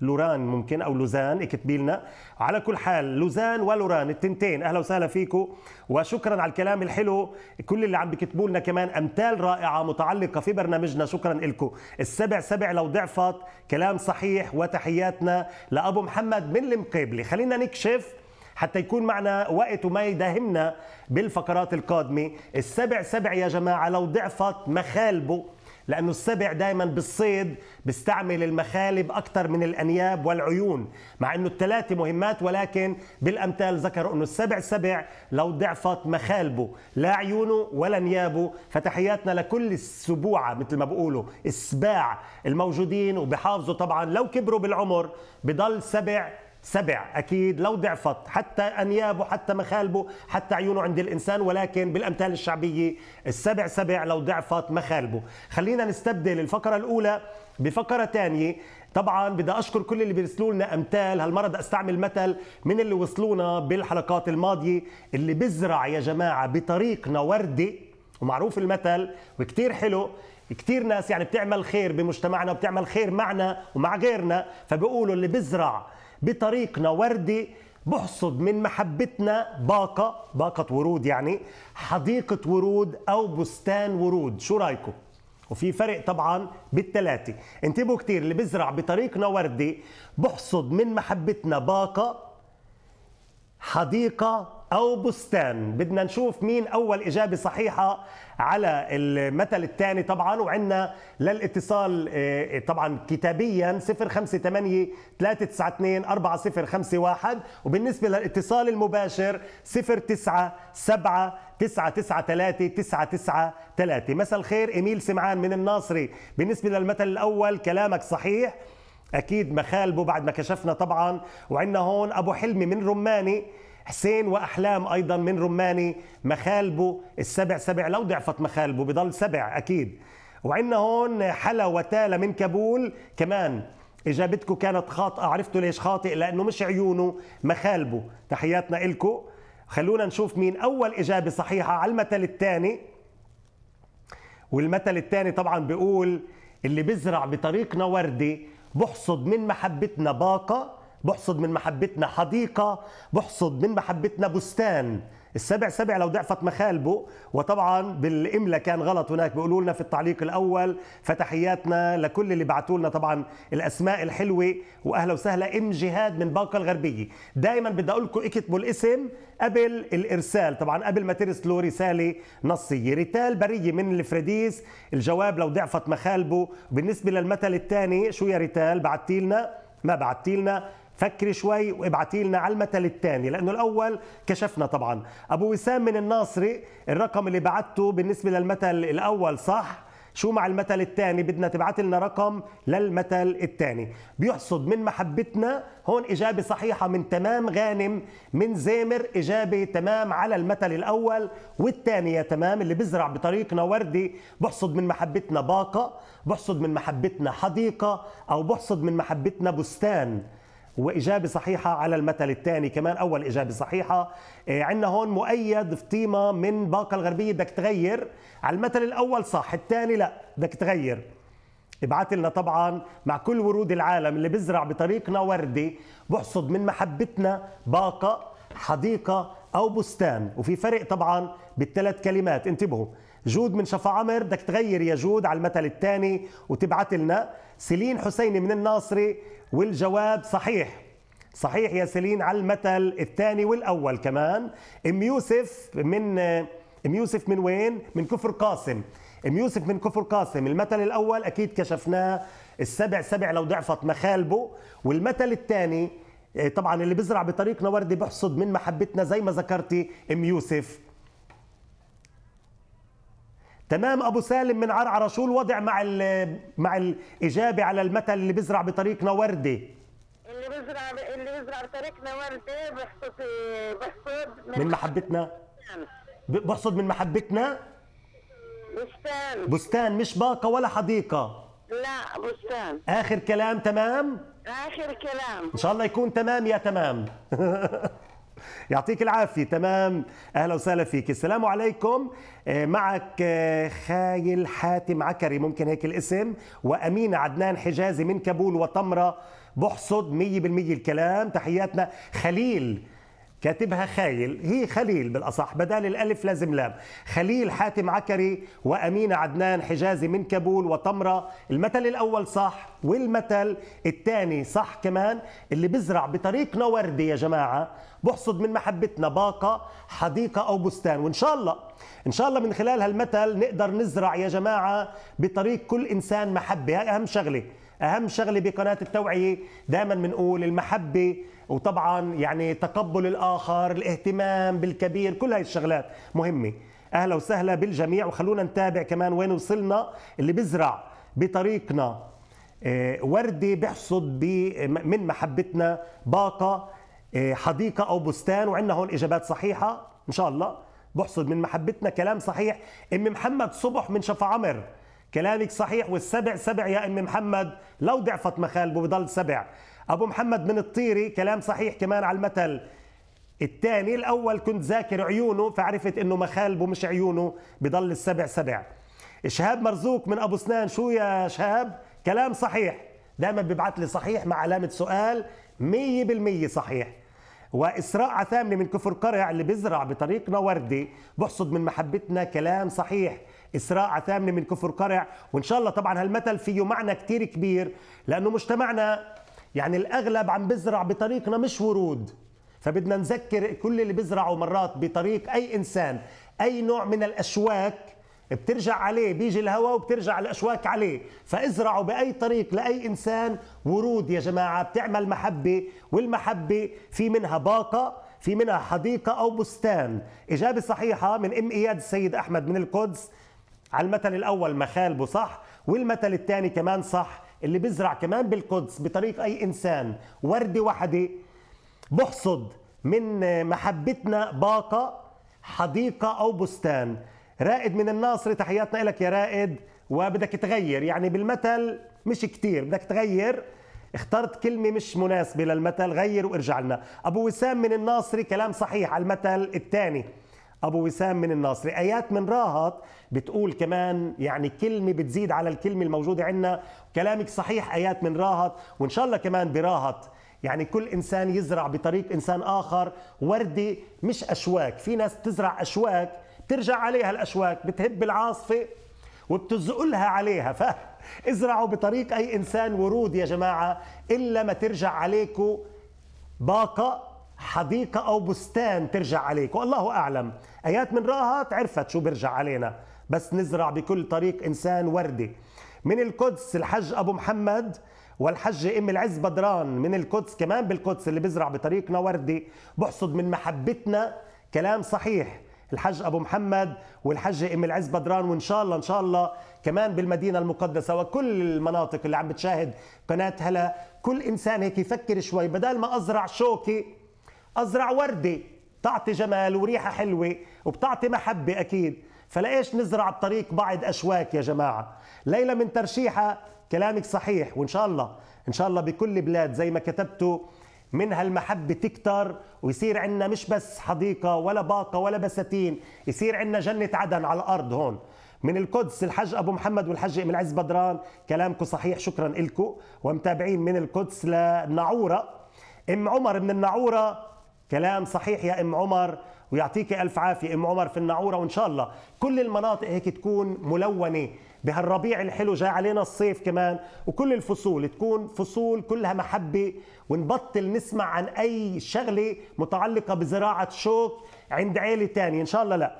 لوران ممكن او لوزان اكتبي لنا على كل حال لوزان ولوران التنتين اهلا وسهلا فيكم وشكرا على الكلام الحلو كل اللي عم بكتبوا لنا كمان امثال رائعه متعلقه في برنامجنا شكرا لكم السبع سبع لو ضعفت كلام صحيح وتحياتنا لابو محمد من المقابله خلينا نكشف حتى يكون معنا وقت وما يداهمنا بالفقرات القادمه السبع سبع يا جماعه لو ضعفت مخالبه لأنه السبع دائما بالصيد بيستعمل المخالب أكثر من الأنياب والعيون مع أنه الثلاثة مهمات ولكن بالأمثال ذكروا أنه السبع سبع لو ضعفت مخالبه لا عيونه ولا نيابه فتحياتنا لكل السبوعة مثل ما بقولوا السباع الموجودين وبحافظوا طبعا لو كبروا بالعمر بضل سبع سبع أكيد لو ضعفت حتى أنيابه حتى مخالبه حتى عيونه عند الإنسان ولكن بالأمثال الشعبية السبع سبع لو ضعفت مخالبه خلينا نستبدل الفقرة الأولى بفقرة ثانية طبعا بدي اشكر كل اللي بيرسلوا لنا امثال هالمره بدي استعمل مثل من اللي وصلونا بالحلقات الماضيه اللي بزرع يا جماعه بطريقنا وردي ومعروف المثل وكتير حلو كتير ناس يعني بتعمل خير بمجتمعنا وبتعمل خير معنا ومع غيرنا فبيقولوا اللي بزرع بطريقنا وردي بحصد من محبتنا باقة باقة ورود يعني حديقة ورود أو بستان ورود شو رأيكم؟ وفي فرق طبعا بالتلاتة انتبهوا كتير اللي بزرع بطريقنا وردي بحصد من محبتنا باقة حديقة أو بستان بدنا نشوف مين أول إجابة صحيحة على المثل الثاني طبعا وعندنا للاتصال آه، طبعا كتابيا 058 392 4051 وبالنسبة للاتصال المباشر 097 993 993 مساء الخير إيميل سمعان من الناصري بالنسبة للمثل الأول كلامك صحيح أكيد مخالبه بعد ما كشفنا طبعا وعندنا هون أبو حلمي من رماني حسين واحلام ايضا من رماني مخالبه السبع سبع لو ضعفت مخالبه بضل سبع اكيد وعندنا هون حلا وتالا من كابول كمان اجابتكم كانت خاطئه عرفتوا ليش خاطئ لانه مش عيونه مخالبه تحياتنا لكم خلونا نشوف مين اول اجابه صحيحه على المثل الثاني والمثل الثاني طبعا بيقول اللي بزرع بطريقنا وردي بحصد من محبتنا باقه بحصد من محبتنا حديقة بحصد من محبتنا بستان السبع سبع لو ضعفت مخالبه وطبعا بالاملا كان غلط هناك بيقولوا لنا في التعليق الاول فتحياتنا لكل اللي بعتوا لنا طبعا الاسماء الحلوه واهلا وسهلا ام جهاد من باقه الغربيه دائما بدي اقول لكم اكتبوا الاسم قبل الارسال طبعا قبل ما ترسلوا رساله نصيه ريتال بريه من الفريديس الجواب لو ضعفت مخالبه بالنسبه للمثل الثاني شو يا ريتال بعتي لنا ما بعتي لنا فكري شوي وابعتي لنا على المثل الثاني لانه الاول كشفنا طبعا ابو وسام من الناصري الرقم اللي بعته بالنسبه للمثل الاول صح شو مع المثل الثاني بدنا تبعت لنا رقم للمثل الثاني بيحصد من محبتنا هون إجابة صحيحة من تمام غانم من زامر إجابة تمام على المثل الأول والثاني يا تمام اللي بزرع بطريقنا وردي بحصد من محبتنا باقة بحصد من محبتنا حديقة أو بحصد من محبتنا بستان واجابه صحيحه على المثل الثاني كمان اول اجابه صحيحه آه، عندنا هون مؤيد فطيمه من باقه الغربيه بدك تغير على المثل الاول صح الثاني لا بدك تغير ابعت لنا طبعا مع كل ورود العالم اللي بزرع بطريقنا وردي بحصد من محبتنا باقه حديقه او بستان وفي فرق طبعا بالثلاث كلمات انتبهوا جود من شفا عمر بدك تغير يا جود على المثل الثاني وتبعت لنا سيلين حسيني من الناصري والجواب صحيح صحيح يا سيلين على المثل الثاني والاول كمان ام يوسف من ام يوسف من وين من كفر قاسم ام يوسف من كفر قاسم المثل الاول اكيد كشفناه السبع سبع لو ضعفت مخالبه والمثل الثاني آه، طبعا اللي بزرع بطريقنا وردي بحصد من محبتنا زي ما ذكرتي ام يوسف تمام ابو سالم من عرعره شو الوضع مع الـ مع الاجابه على المثل اللي بيزرع بطريقنا ورده اللي بيزرع اللي بيزرع بطريقنا ورده بحصد بحصد من, من محبتنا بحصد من محبتنا بستان بستان مش باقه ولا حديقه لا بستان اخر كلام تمام اخر كلام ان شاء الله يكون تمام يا تمام يعطيك العافية تمام أهلا وسهلا فيك السلام عليكم آه، معك آه، خايل حاتم عكري ممكن هيك الاسم وأمين عدنان حجازي من كابول وطمرة بحصد مية بالمية الكلام تحياتنا خليل كاتبها خايل هي خليل بالأصح بدال الألف لازم لام خليل حاتم عكري وأمين عدنان حجازي من كابول وطمرة المثل الأول صح والمثل الثاني صح كمان اللي بزرع بطريقنا وردي يا جماعة بحصد من محبتنا باقة حديقة أو بستان وإن شاء الله إن شاء الله من خلال هالمثل نقدر نزرع يا جماعة بطريق كل إنسان محبة هاي أهم شغلة أهم شغلة بقناة التوعية دائما بنقول المحبة وطبعا يعني تقبل الآخر الاهتمام بالكبير كل هاي الشغلات مهمة أهلا وسهلا بالجميع وخلونا نتابع كمان وين وصلنا اللي بزرع بطريقنا آه، وردة بحصد من محبتنا باقة آه، حديقة أو بستان وعندنا هون إجابات صحيحة إن شاء الله بحصد من محبتنا كلام صحيح أم محمد صبح من شفا عمر كلامك صحيح والسبع سبع يا أم محمد لو ضعفت مخالبه بضل سبع ابو محمد من الطيري كلام صحيح كمان على المثل الثاني الاول كنت ذاكر عيونه فعرفت انه مخالبه مش عيونه بضل السبع سبع شهاب مرزوق من ابو سنان شو يا شهاب كلام صحيح دائما بيبعث لي صحيح مع علامه سؤال 100% صحيح واسراء عثامنة من كفر قرع اللي بيزرع بطريقنا وردي بحصد من محبتنا كلام صحيح اسراء عثامنة من كفر قرع وان شاء الله طبعا هالمثل فيه معنى كتير كبير لانه مجتمعنا يعني الاغلب عم بزرع بطريقنا مش ورود فبدنا نذكر كل اللي بزرعه مرات بطريق اي انسان اي نوع من الاشواك بترجع عليه بيجي الهواء وبترجع الاشواك عليه فازرعوا باي طريق لاي انسان ورود يا جماعه بتعمل محبه والمحبه في منها باقه في منها حديقه او بستان اجابه صحيحه من ام اياد السيد احمد من القدس على المثل الاول مخالبه صح والمثل الثاني كمان صح اللي بيزرع كمان بالقدس بطريق اي انسان ورده وحده بحصد من محبتنا باقه حديقه او بستان رائد من الناصر تحياتنا لك يا رائد وبدك تغير يعني بالمثل مش كتير بدك تغير اخترت كلمة مش مناسبة للمثل غير وارجع لنا أبو وسام من الناصري كلام صحيح على المثل الثاني ابو وسام من الناصري ايات من راهط بتقول كمان يعني كلمه بتزيد على الكلمه الموجوده عندنا كلامك صحيح ايات من راهط وان شاء الله كمان براهط يعني كل انسان يزرع بطريق انسان اخر وردي مش اشواك في ناس تزرع اشواك ترجع عليها الاشواك بتهب العاصفه وبتزقلها عليها فازرعوا بطريق اي انسان ورود يا جماعه الا ما ترجع عليكم باقه حديقة أو بستان ترجع عليك والله أعلم آيات من رأها عرفت شو برجع علينا بس نزرع بكل طريق إنسان وردي من القدس الحج أبو محمد والحجة أم العز بدران من القدس كمان بالقدس اللي بزرع بطريقنا وردي بحصد من محبتنا كلام صحيح الحج ابو محمد والحجه ام العز بدران وان شاء الله ان شاء الله كمان بالمدينه المقدسه وكل المناطق اللي عم بتشاهد قناه هلا كل انسان هيك يفكر شوي بدل ما ازرع شوكي ازرع ورده بتعطي جمال وريحه حلوه وبتعطي محبه اكيد فلايش نزرع بطريق بعض اشواك يا جماعه ليلى من ترشيحه كلامك صحيح وان شاء الله ان شاء الله بكل بلاد زي ما كتبتوا من هالمحبة تكتر ويصير عندنا مش بس حديقة ولا باقة ولا بساتين يصير عندنا جنة عدن على الأرض هون من القدس الحج أبو محمد والحج من العز بدران كلامكم صحيح شكرا لكم ومتابعين من القدس لنعورة أم عمر من النعورة كلام صحيح يا ام عمر ويعطيك الف عافيه ام عمر في النعوره وان شاء الله كل المناطق هيك تكون ملونه بهالربيع الحلو جاي علينا الصيف كمان وكل الفصول تكون فصول كلها محبه ونبطل نسمع عن اي شغله متعلقه بزراعه شوك عند عيله ثانيه ان شاء الله لا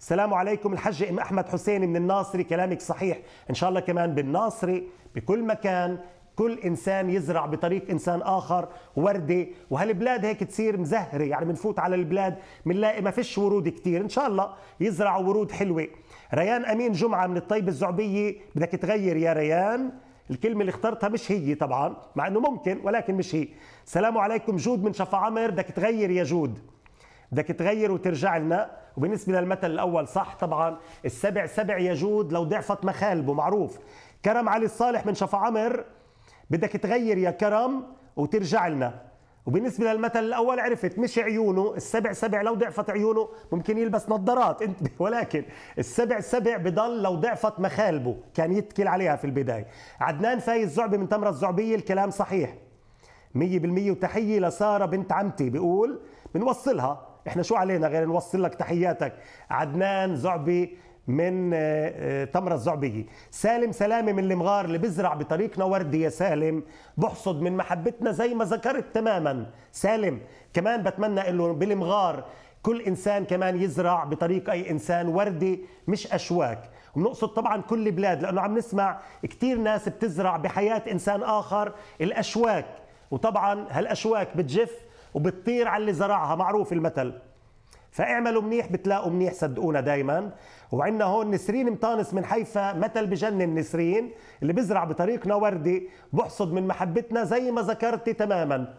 السلام عليكم الحج ام احمد حسين من الناصري كلامك صحيح ان شاء الله كمان بالناصري بكل مكان كل انسان يزرع بطريق انسان اخر ورده وهالبلاد هيك تصير مزهره يعني بنفوت على البلاد بنلاقي ما فيش ورود كثير ان شاء الله يزرعوا ورود حلوه ريان امين جمعه من الطيب الزعبيه بدك تغير يا ريان الكلمة اللي اخترتها مش هي طبعا مع انه ممكن ولكن مش هي السلام عليكم جود من شفا عمر بدك تغير يا جود بدك تغير وترجع لنا وبالنسبة للمثل الأول صح طبعا السبع سبع يجود لو ضعفت مخالبه معروف كرم علي الصالح من شفا عمر بدك تغير يا كرم وترجع لنا وبالنسبه للمثل الاول عرفت مش عيونه السبع سبع لو ضعفت عيونه ممكن يلبس نظارات انت ولكن السبع سبع بضل لو ضعفت مخالبه كان يتكل عليها في البدايه عدنان فايز زعبي من تمره الزعبيه الكلام صحيح 100% وتحيه لساره بنت عمتي بيقول بنوصلها احنا شو علينا غير نوصل لك تحياتك عدنان زعبي من آه، آه، تمرة الزعبي سالم سلامة من المغار اللي بيزرع بطريقنا وردي يا سالم بحصد من محبتنا زي ما ذكرت تماما سالم كمان بتمنى انه بالمغار كل انسان كمان يزرع بطريق اي انسان وردي مش اشواك وبنقصد طبعا كل بلاد لانه عم نسمع كثير ناس بتزرع بحياه انسان اخر الاشواك وطبعا هالاشواك بتجف وبتطير على اللي زرعها معروف المثل فاعملوا منيح بتلاقوا منيح صدقونا دايما وعندنا هون نسرين مطانس من حيفا مثل بجنن نسرين اللي بزرع بطريقنا وردي بحصد من محبتنا زي ما ذكرتي تماما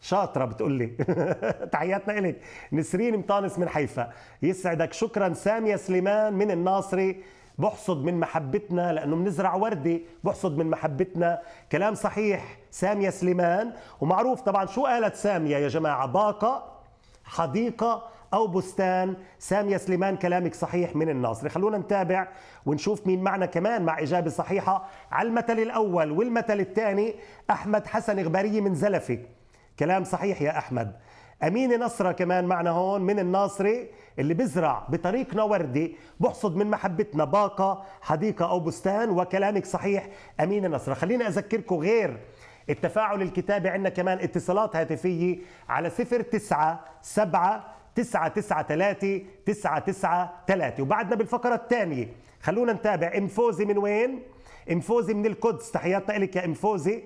شاطره بتقول لي تحياتنا لك نسرين مطانس من حيفا يسعدك شكرا ساميه سليمان من الناصري بحصد من محبتنا لانه بنزرع وردي بحصد من محبتنا كلام صحيح ساميه سليمان ومعروف طبعا شو قالت ساميه يا جماعه باقه حديقه أو بستان سامية سليمان كلامك صحيح من الناصري خلونا نتابع ونشوف مين معنا كمان مع إجابة صحيحة على المثل الأول والمثل الثاني أحمد حسن غبارية من زلفي كلام صحيح يا أحمد أمين نصرة كمان معنا هون من الناصري اللي بزرع بطريقنا وردي بحصد من محبتنا باقة حديقة أو بستان وكلامك صحيح أمين نصرة خلينا أذكركم غير التفاعل الكتابي عندنا كمان اتصالات هاتفية على 09 7 993 993 وبعدنا بالفقرة الثانية خلونا نتابع ام فوزي من وين؟ ام فوزي من القدس تحياتنا لك يا ام فوزي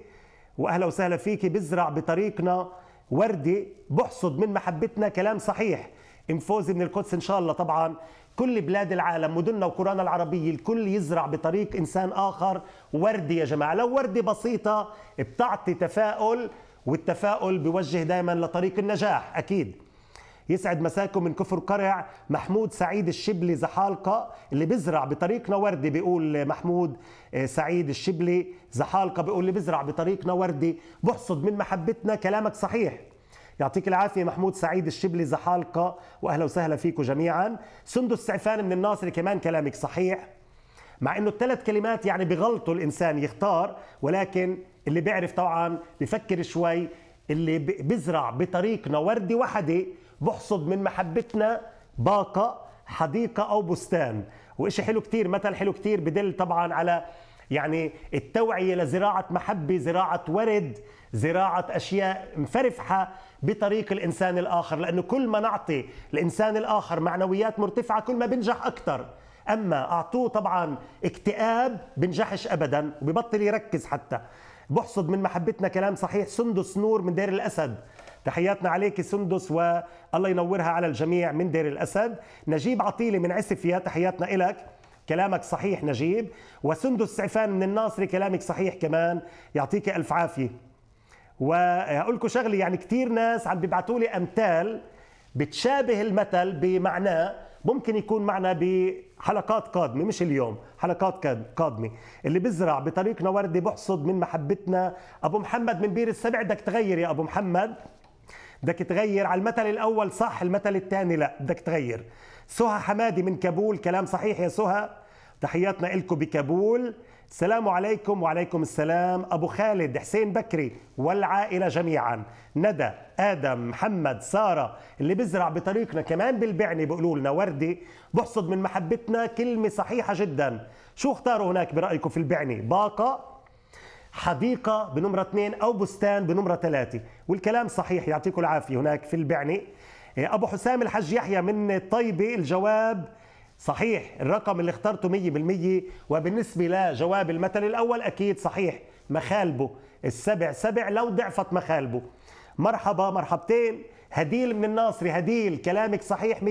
واهلا وسهلا فيك بزرع بطريقنا وردي بحصد من محبتنا كلام صحيح ام فوزي من القدس ان شاء الله طبعا كل بلاد العالم مدننا وقرانا العربية الكل يزرع بطريق إنسان آخر وردي يا جماعة لو وردة بسيطة بتعطي تفاؤل والتفاؤل بوجه دائما لطريق النجاح أكيد يسعد مساكم من كفر قرع محمود سعيد الشبلي زحالقه اللي بزرع بطريقنا وردي بيقول محمود آه، سعيد الشبلي زحالقه بيقول اللي بزرع بطريقنا وردي بحصد من محبتنا كلامك صحيح يعطيك العافيه محمود سعيد الشبلي زحالقه واهلا وسهلا فيكم جميعا سندس سعفان من الناصري كمان كلامك صحيح مع انه الثلاث كلمات يعني بغلطوا الانسان يختار ولكن اللي بيعرف طبعا بفكر شوي اللي بزرع بطريقنا وردي وحده بحصد من محبتنا باقة حديقة أو بستان وإشي حلو كتير مثل حلو كتير بدل طبعا على يعني التوعية لزراعة محبة زراعة ورد زراعة أشياء مفرفحة بطريق الإنسان الآخر لأنه كل ما نعطي الإنسان الآخر معنويات مرتفعة كل ما بنجح أكثر أما أعطوه طبعا اكتئاب بنجحش أبدا وبيبطل يركز حتى بحصد من محبتنا كلام صحيح سندس نور من دير الأسد تحياتنا عليك سندس والله ينورها على الجميع من دير الأسد نجيب عطيلي من عسفيا تحياتنا إلك كلامك صحيح نجيب وسندس سعفان من الناصري كلامك صحيح كمان يعطيك ألف عافية واقول لكم شغله يعني كثير ناس عم بيبعتوا لي امثال بتشابه المثل بمعناه ممكن يكون معنا بحلقات قادمه مش اليوم حلقات قادمه اللي بزرع بطريقنا وردي بحصد من محبتنا ابو محمد من بير السبع بدك تغير يا ابو محمد بدك تغير على المثل الاول صح المثل الثاني لا بدك تغير سهى حمادي من كابول كلام صحيح يا سهى تحياتنا لكم بكابول السلام عليكم وعليكم السلام أبو خالد حسين بكري والعائلة جميعا ندى آدم محمد سارة اللي بزرع بطريقنا كمان بالبعني بيقولوا لنا وردي بحصد من محبتنا كلمة صحيحة جدا شو اختاروا هناك برأيكم في البعني باقة حديقة بنمرة اثنين أو بستان بنمرة ثلاثة والكلام صحيح يعطيكم العافية هناك في البعني إيه، أبو حسام الحج يحيى من طيبة الجواب صحيح الرقم اللي اخترته 100% وبالنسبة لجواب المثل الأول أكيد صحيح مخالبه السبع سبع لو ضعفت مخالبه مرحبا مرحبتين هديل من الناصري هديل كلامك صحيح 100%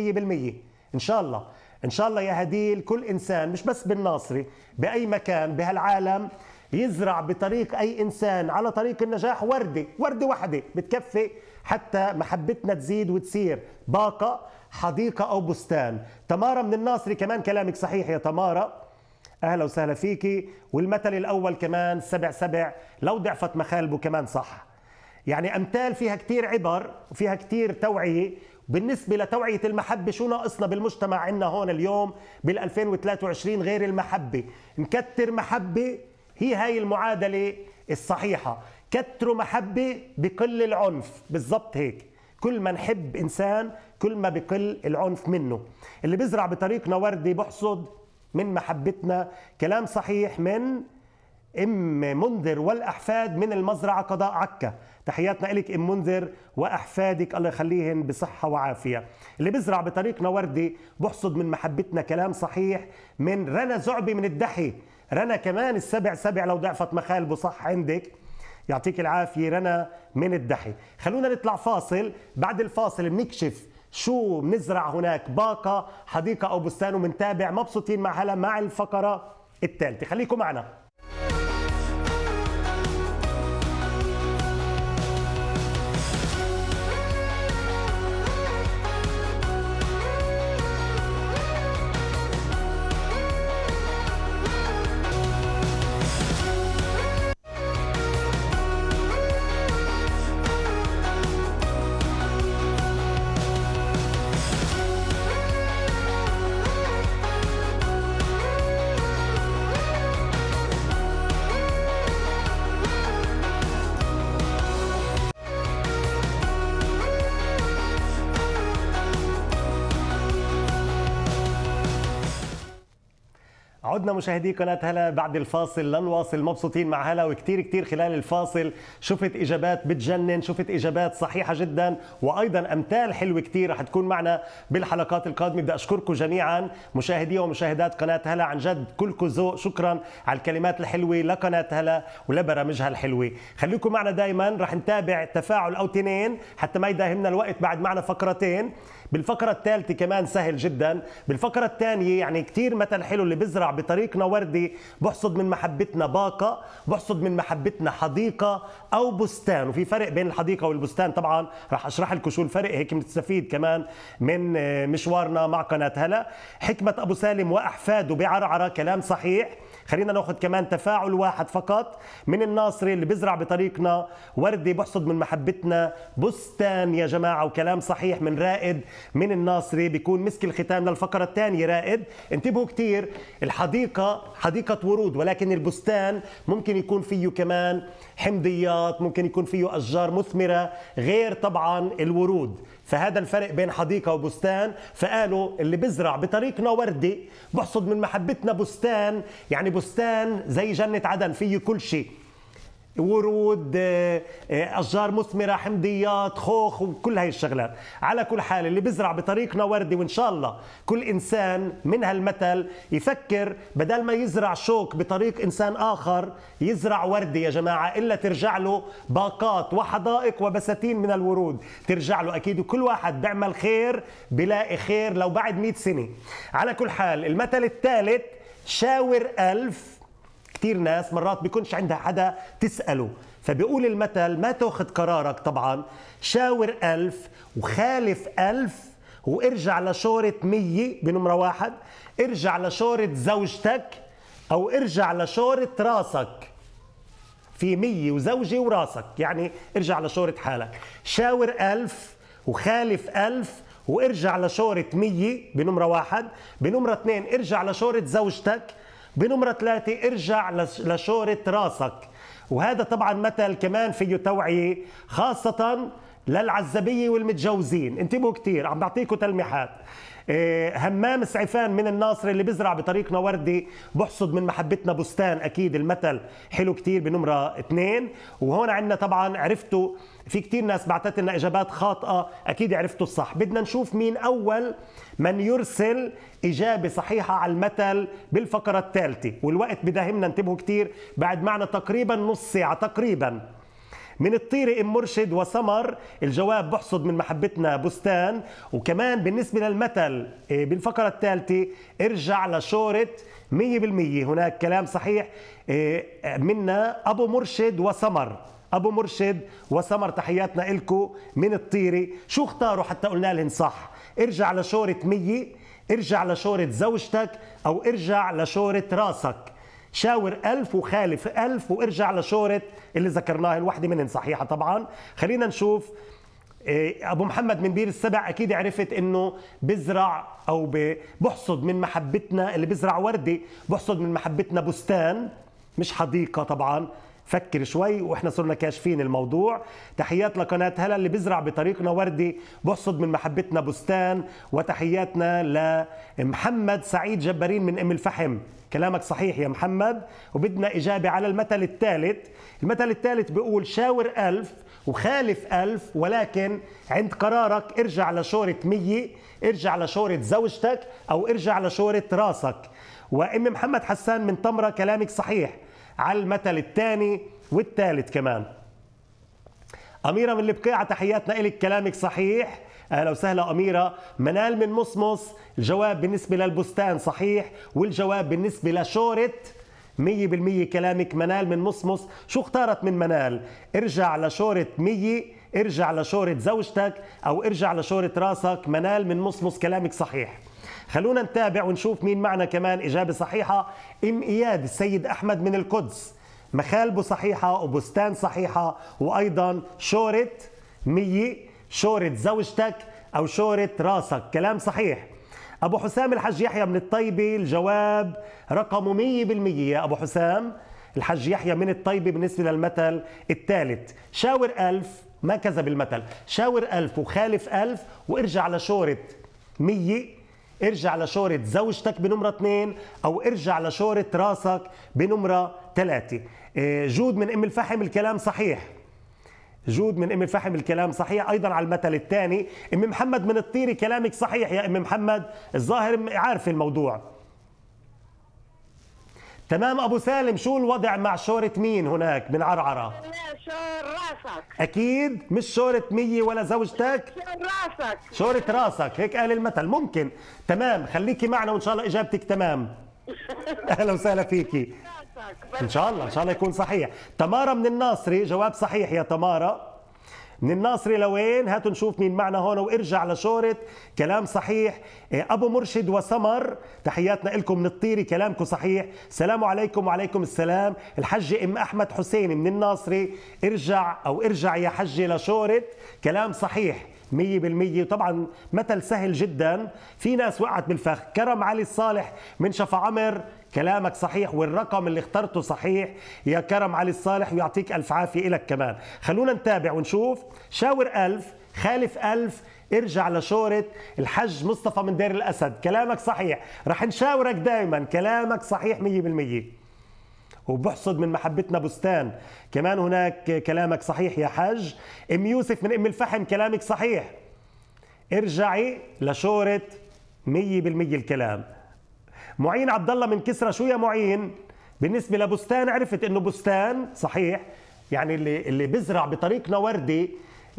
إن شاء الله إن شاء الله يا هديل كل إنسان مش بس بالناصري بأي مكان بهالعالم يزرع بطريق أي إنسان على طريق النجاح وردة وردة واحدة بتكفي حتى محبتنا تزيد وتصير باقة حديقة أو بستان تمارة من الناصري كمان كلامك صحيح يا تمارة اهلا وسهلا فيكي والمثل الاول كمان سبع سبع لو ضعفت مخالبه كمان صح يعني امثال فيها كتير عبر وفيها كتير توعيه بالنسبة لتوعية المحبة شو ناقصنا بالمجتمع عندنا هون اليوم بال2023 غير المحبة نكتر محبة هي هاي المعادلة الصحيحة كتر محبة بقل العنف بالضبط هيك كل ما نحب إنسان كل ما بقل العنف منه اللي بزرع بطريقنا وردي بحصد من محبتنا كلام صحيح من ام منذر والاحفاد من المزرعه قضاء عكا تحياتنا لك ام منذر واحفادك الله يخليهن بصحه وعافيه اللي بزرع بطريقنا وردي بحصد من محبتنا كلام صحيح من رنا زعبي من الدحي رنا كمان السبع سبع لو ضعفت مخالبه صح عندك يعطيك العافية رنا من الدحي خلونا نطلع فاصل بعد الفاصل بنكشف شو بنزرع هناك باقة حديقة أو بستان ومنتابع مبسوطين مع هلا مع الفقرة الثالثة خليكم معنا عدنا مشاهدي قناة هلا بعد الفاصل لنواصل مبسوطين مع هلا وكتير كتير خلال الفاصل شفت إجابات بتجنن شفت إجابات صحيحة جدا وأيضا أمثال حلوة كتير رح تكون معنا بالحلقات القادمة بدي أشكركم جميعا مشاهدي ومشاهدات قناة هلا عن جد كلكم ذوق شكرا على الكلمات الحلوة لقناة هلا ولبرامجها الحلوة خليكم معنا دائما رح نتابع تفاعل أو تنين حتى ما يداهمنا الوقت بعد معنا فقرتين بالفقرة الثالثة كمان سهل جدا بالفقرة الثانية يعني كتير مثل حلو اللي بزرع بطريقة طريقنا وردي بحصد من محبتنا باقة بحصد من محبتنا حديقة أو بستان وفي فرق بين الحديقة والبستان طبعا راح أشرح لكم شو الفرق هيك بتستفيد كمان من آه، مشوارنا مع قناة هلا حكمة أبو سالم وأحفاده بعرعرة كلام صحيح خلينا ناخذ كمان تفاعل واحد فقط من الناصري اللي بيزرع بطريقنا وردي بحصد من محبتنا بستان يا جماعه وكلام صحيح من رائد من الناصري بيكون مسك الختام للفقره الثانيه رائد انتبهوا كثير الحديقه حديقه ورود ولكن البستان ممكن يكون فيه كمان حمضيات ممكن يكون فيه اشجار مثمره غير طبعا الورود فهذا الفرق بين حديقه وبستان فقالوا اللي بزرع بطريقنا وردي بحصد من محبتنا بستان يعني بستان زي جنه عدن فيه كل شيء ورود آه، آه، اشجار مثمره حمضيات خوخ وكل هاي الشغلات على كل حال اللي بزرع بطريقنا وردي وان شاء الله كل انسان من هالمثل يفكر بدل ما يزرع شوك بطريق انسان اخر يزرع وردي يا جماعه الا ترجع له باقات وحدائق وبساتين من الورود ترجع له اكيد وكل واحد بيعمل خير بلاقي خير لو بعد 100 سنه على كل حال المثل الثالث شاور ألف كثير ناس مرات بيكونش عندها حدا تسأله فبيقول المثل ما تاخذ قرارك طبعا شاور ألف وخالف ألف وارجع لشورة مية بنمرة واحد ارجع لشورة زوجتك أو ارجع لشورة راسك في مية وزوجي وراسك يعني ارجع لشورة حالك شاور ألف وخالف ألف وارجع لشورة مية بنمرة واحد بنمرة اثنين ارجع لشورة زوجتك بنمرة ثلاثة ارجع لشورة راسك وهذا طبعا مثل كمان فيه توعية خاصة للعزبية والمتجوزين انتبهوا كتير عم بعطيكم تلميحات آه، همام سعفان من الناصر اللي بزرع بطريقنا وردي بحصد من محبتنا بستان اكيد المثل حلو كتير بنمرة اثنين وهون عندنا طبعا عرفتوا في كثير ناس بعثت لنا اجابات خاطئه اكيد عرفتوا الصح بدنا نشوف مين اول من يرسل اجابه صحيحه على المثل بالفقره الثالثه والوقت بداهمنا انتبهوا كثير بعد معنا تقريبا نص ساعه تقريبا من الطيرة أم مرشد وسمر الجواب بحصد من محبتنا بستان وكمان بالنسبة للمثل إيه، بالفقرة الثالثة ارجع لشورة 100% هناك كلام صحيح إيه، منا أبو مرشد وسمر ابو مرشد وسمر تحياتنا لكم من الطيري شو اختاروا حتى قلنا لهم صح ارجع لشورة مية ارجع لشورة زوجتك او ارجع لشورة راسك شاور ألف وخالف ألف وارجع لشورة اللي ذكرناها الوحدة منهم صحيحة طبعا خلينا نشوف إيه، ابو محمد من بير السبع اكيد عرفت انه بزرع او بحصد من محبتنا اللي بزرع ورده بحصد من محبتنا بستان مش حديقه طبعا فكر شوي واحنا صرنا كاشفين الموضوع تحيات لقناة هلا اللي بزرع بطريقنا وردي بحصد من محبتنا بستان وتحياتنا لمحمد سعيد جبارين من ام الفحم كلامك صحيح يا محمد وبدنا إجابة على المثل الثالث المثل الثالث بيقول شاور ألف وخالف ألف ولكن عند قرارك ارجع لشورة مية ارجع لشورة زوجتك أو ارجع لشورة راسك وام محمد حسان من طمره كلامك صحيح على المثل الثاني والثالث كمان أميرة من البقيعة تحياتنا إلك كلامك صحيح اهلا وسهلا اميره منال من مصمص الجواب بالنسبه للبستان صحيح والجواب بالنسبه لشوره 100% كلامك منال من مصمص شو اختارت من منال ارجع لشورة 100 ارجع لشورة زوجتك او ارجع لشورة راسك منال من مصمص كلامك صحيح خلونا نتابع ونشوف مين معنا كمان إجابة صحيحة إم إياد السيد أحمد من القدس مخالبه صحيحة وبستان صحيحة وأيضا شورة مية شورة زوجتك أو شورة راسك كلام صحيح أبو حسام الحج يحيى من الطيبة الجواب رقمه مية بالمية يا أبو حسام الحج يحيى من الطيبة بالنسبة للمثل الثالث شاور ألف ما كذب المثل شاور ألف وخالف ألف وارجع لشورة مية ارجع لشورة زوجتك بنمرة اثنين أو ارجع لشورة راسك بنمرة ثلاثة آه، جود من أم الفحم الكلام صحيح جود من أم الفحم الكلام صحيح أيضا على المثل الثاني أم محمد من الطيري كلامك صحيح يا أم محمد الظاهر عارف الموضوع تمام ابو سالم شو الوضع مع شورة مين هناك من عرعرة؟ شور راسك اكيد مش شورة مية ولا زوجتك شور راسك شورة راسك هيك قال المثل ممكن تمام خليكي معنا وان شاء الله اجابتك تمام اهلا وسهلا فيكي ان شاء الله ان شاء الله يكون صحيح تمارا من الناصري جواب صحيح يا تمارا من الناصري لوين هاتوا نشوف مين معنا هون وارجع لشورت كلام صحيح إيه، ابو مرشد وسمر تحياتنا لكم من الطيري كلامكم صحيح سلام عليكم وعليكم السلام الحجة ام احمد حسين من الناصري ارجع او ارجع يا حجة لشورت كلام صحيح مية بالمية وطبعا مثل سهل جدا في ناس وقعت بالفخ كرم علي الصالح من شفا عمر كلامك صحيح والرقم اللي اخترته صحيح يا كرم علي الصالح ويعطيك ألف عافية إلك كمان خلونا نتابع ونشوف شاور ألف خالف ألف ارجع لشورة الحج مصطفى من دير الأسد كلامك صحيح رح نشاورك دائما كلامك صحيح مية بالمية وبحصد من محبتنا بستان كمان هناك كلامك صحيح يا حاج ام يوسف من ام الفحم كلامك صحيح ارجعي لشورة مية بالمية الكلام معين عبد الله من كسرى شو يا معين بالنسبه لبستان عرفت انه بستان صحيح يعني اللي اللي بزرع بطريقنا وردي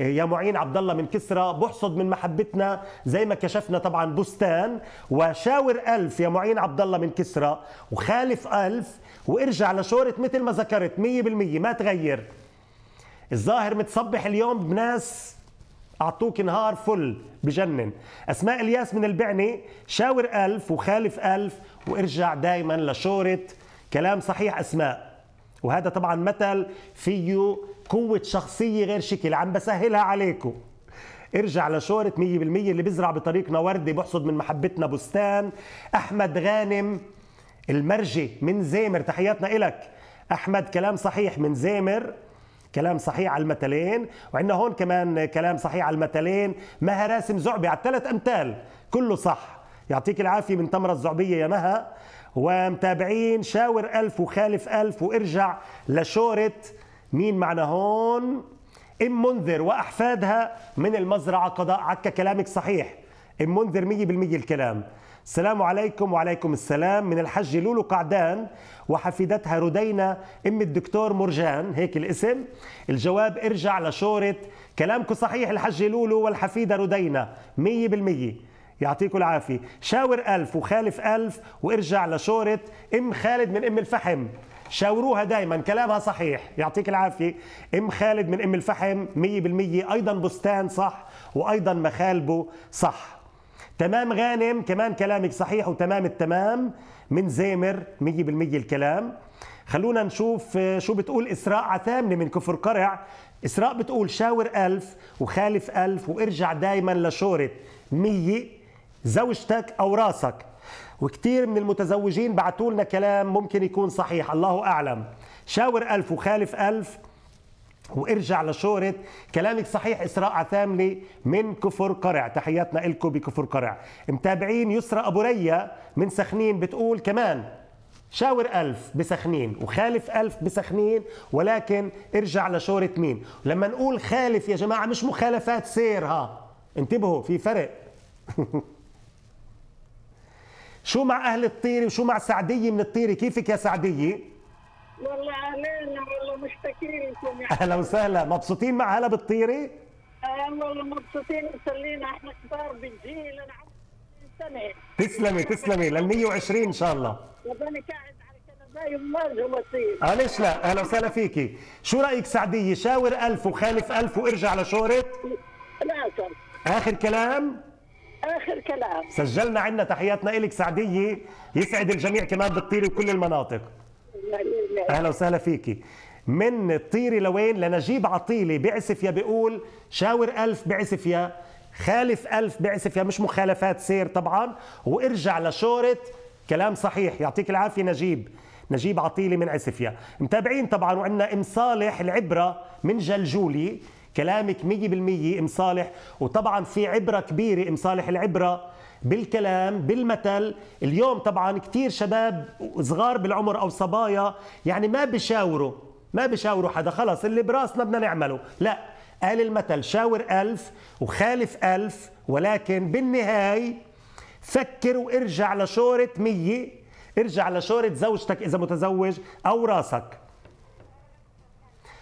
آه، يا معين عبد الله من كسرى بحصد من محبتنا زي ما كشفنا طبعا بستان وشاور ألف يا معين عبد الله من كسرى وخالف ألف وارجع لشورة مثل ما ذكرت مية بالمية ما تغير الظاهر متصبح اليوم بناس أعطوك نهار فل بجنن أسماء الياس من البعني شاور ألف وخالف ألف وارجع دايما لشورة كلام صحيح أسماء وهذا طبعا مثل فيه قوة شخصية غير شكل عم بسهلها عليكم ارجع لشورة 100% اللي بزرع بطريقنا وردة بحصد من محبتنا بستان أحمد غانم المرجي من زامر تحياتنا إلك أحمد كلام صحيح من زامر كلام صحيح على المثلين وعندنا هون كمان كلام صحيح على المثلين مها راسم زعبي على الثلاث امثال كله صح يعطيك العافية من تمرة الزعبية يا مها ومتابعين شاور ألف وخالف ألف وارجع لشورة مين معنا هون أم منذر وأحفادها من المزرعة قضاء عكا كلامك صحيح منذر 100% الكلام السلام عليكم وعليكم السلام من الحج لولو قعدان وحفيدتها ردينا ام الدكتور مرجان هيك الاسم الجواب ارجع لشورة كلامكم صحيح الحج لولو والحفيدة ردينا 100% يعطيكم العافية شاور ألف وخالف ألف وارجع لشورة ام خالد من ام الفحم شاوروها دائما كلامها صحيح يعطيك العافية ام خالد من ام الفحم مية بالمية ايضا بستان صح وايضا مخالبه صح تمام غانم كمان كلامك صحيح وتمام التمام من زامر 100% الكلام خلونا نشوف آه، شو بتقول إسراء عثامنة من كفر قرع إسراء بتقول شاور ألف وخالف ألف وارجع دايما لشورة مية زوجتك أو راسك وكثير من المتزوجين بعثوا لنا كلام ممكن يكون صحيح الله أعلم شاور ألف وخالف ألف وارجع لشورة كلامك صحيح إسراء عثاملي من كفر قرع تحياتنا إلكم بكفر قرع متابعين يسرى أبو ريا من سخنين بتقول كمان شاور ألف بسخنين وخالف ألف بسخنين ولكن ارجع لشورة مين لما نقول خالف يا جماعة مش مخالفات سير ها انتبهوا في فرق شو مع أهل الطيري وشو مع سعدية من الطيري كيفك يا سعدية والله علينا والله مشتاقين لكم يعني اهلا وسهلا مبسوطين مع هلا بتطيري؟ والله مبسوطين مسلينا احنا كبار بالجيل انا سنه تسلمي تسلمي لل 120 ان شاء الله وأنا قاعد على كنباي ومواجهه وسيم اه ليش لا اهلا وسهلا فيكي شو رايك سعديه شاور ألف وخالف ألف وارجع لشورت لا سر. اخر كلام اخر كلام سجلنا عندنا تحياتنا لك سعديه يسعد الجميع كمان بتطيري وكل المناطق اهلا وسهلا فيكي من طيري لوين لنجيب عطيلي بعسف يا بيقول شاور ألف بعسف يا خالف ألف بعسف يا مش مخالفات سير طبعا وارجع لشورة كلام صحيح يعطيك العافية نجيب نجيب عطيلي من عسفيا متابعين طبعا وعندنا ام صالح العبرة من جلجولي كلامك 100% ام صالح وطبعا في عبرة كبيرة ام صالح العبرة بالكلام بالمثل اليوم طبعا كثير شباب صغار بالعمر او صبايا يعني ما بيشاوروا ما بيشاوروا حدا خلص اللي براسنا بدنا نعمله لا قال المثل شاور ألف وخالف ألف ولكن بالنهاية فكر وارجع لشورة مية ارجع لشورة زوجتك إذا متزوج أو راسك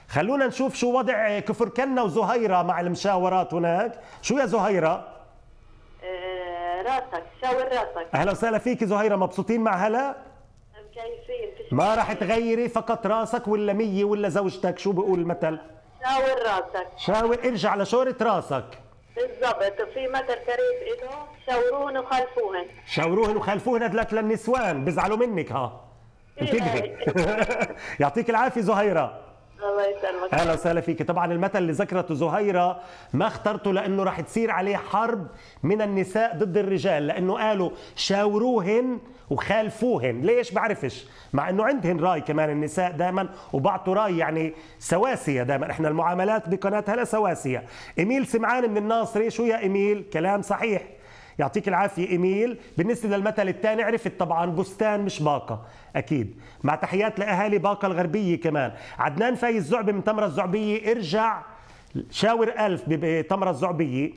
خلونا نشوف شو وضع كفر كنا وزهيرة مع المشاورات هناك شو يا زهيرة راسك شاور راسك اهلا وسهلا فيكي زهيره مبسوطين مع هلا مكيفين ما راح تغيري فقط راسك ولا مية ولا زوجتك شو بقول المثل شاور راسك شاور ارجع لشورة راسك بالضبط في مثل قريب له شاوروهن وخالفوهن شاوروهن وخالفوهن هدلت للنسوان بزعلوا منك ها إيه. يعطيك العافيه زهيره الله يسلمك اهلا وسهلا فيك طبعا المثل اللي ذكرته زهيره ما اخترته لانه راح تصير عليه حرب من النساء ضد الرجال لانه قالوا شاوروهن وخالفوهن ليش بعرفش مع انه عندهن راي كمان النساء دائما وبعطوا راي يعني سواسيه دائما احنا المعاملات بقناتها لا سواسيه ايميل سمعان من الناصري شو يا ايميل كلام صحيح يعطيك العافيه ايميل بالنسبه للمثل الثاني عرفت طبعا بستان مش باقه اكيد مع تحيات لاهالي باقه الغربيه كمان عدنان فايز زعبي من تمره الزعبيه ارجع شاور ألف بتمره الزعبيه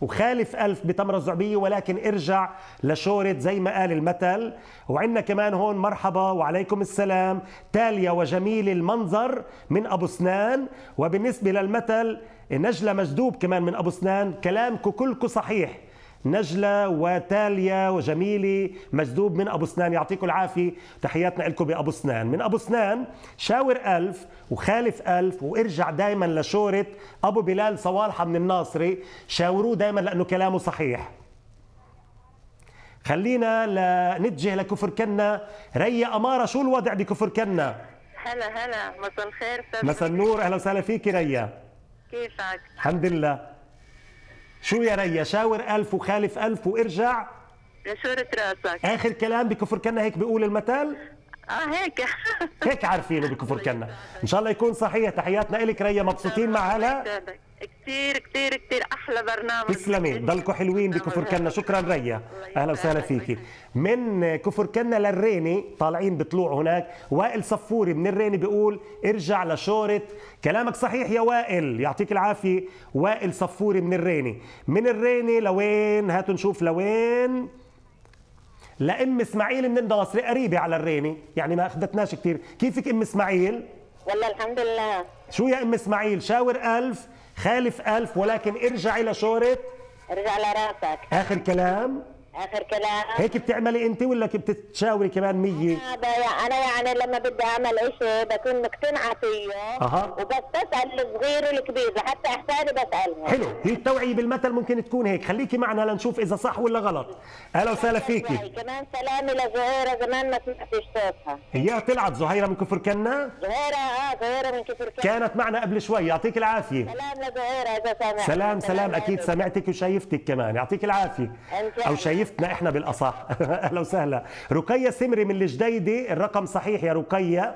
وخالف ألف بتمرة الزعبية ولكن ارجع لشورة زي ما قال المثل وعندنا كمان هون مرحبا وعليكم السلام تاليا وجميل المنظر من أبو سنان وبالنسبة للمثل نجلة مجدوب كمان من أبو سنان كلامك كلكم صحيح نجلة وتاليا وجميلة مجذوب من أبو سنان يعطيكم العافية تحياتنا لكم بأبو سنان من أبو سنان شاور ألف وخالف ألف وارجع دايما لشورة أبو بلال صوالحة من الناصري شاوروه دايما لأنه كلامه صحيح خلينا لنتجه لكفر كنا ريا أمارة شو الوضع بكفر كنا هلا هلا مساء الخير مساء النور أهلا وسهلا فيك ريا كيفك الحمد لله شو يا ريا شاور ألف وخالف ألف وارجع شورة راسك آخر كلام بكفر كنا هيك بيقول المثل اه هيك هيك عارفينه بكفر كنا إن شاء الله يكون صحيح تحياتنا إلك ريا مبسوطين مع هلا كثير كثير كثير احلى برنامج تسلمي ضلكم حلوين بكفر كنا شكرا ريا اهلا وسهلا فيكي من كفر كنا للريني طالعين بطلوع هناك وائل صفوري من الريني بيقول ارجع لشورة كلامك صحيح يا وائل يعطيك العافيه وائل صفوري من الريني من الريني لوين هاتوا نشوف لوين لام اسماعيل من الدواسري قريبه على الريني يعني ما اخذتناش كثير كيفك ام اسماعيل والله الحمد لله شو يا ام اسماعيل شاور ألف خالف ألف ولكن ارجع إلى شورت ارجع لراسك آخر كلام اخر كلام هيك بتعملي انت ولا بتتشاوري كمان 100 انا انا يعني لما بدي اعمل شيء بكون مقتنعه فيه أه. وبس بسال الصغير والكبير لحتى احساني بسالهم حلو هي التوعيه بالمثل ممكن تكون هيك خليكي معنا لنشوف اذا صح ولا غلط اهلا وسهلا فيكي كمان سلامي لزهيره زمان ما سمعتش صوتها اياها طلعت زهيره من كفر كنا زهيره اه زهيره من كفر كنا كانت معنا قبل شوي يعطيك العافيه سلام لزهيره اذا سامعتك سلام سلام, سلام اكيد سمعتك وشايفتك كمان يعطيك العافيه او شايفتك ضيفتنا احنا بالاصح اهلا وسهلا رقيه سمري من الجديده الرقم صحيح يا رقيه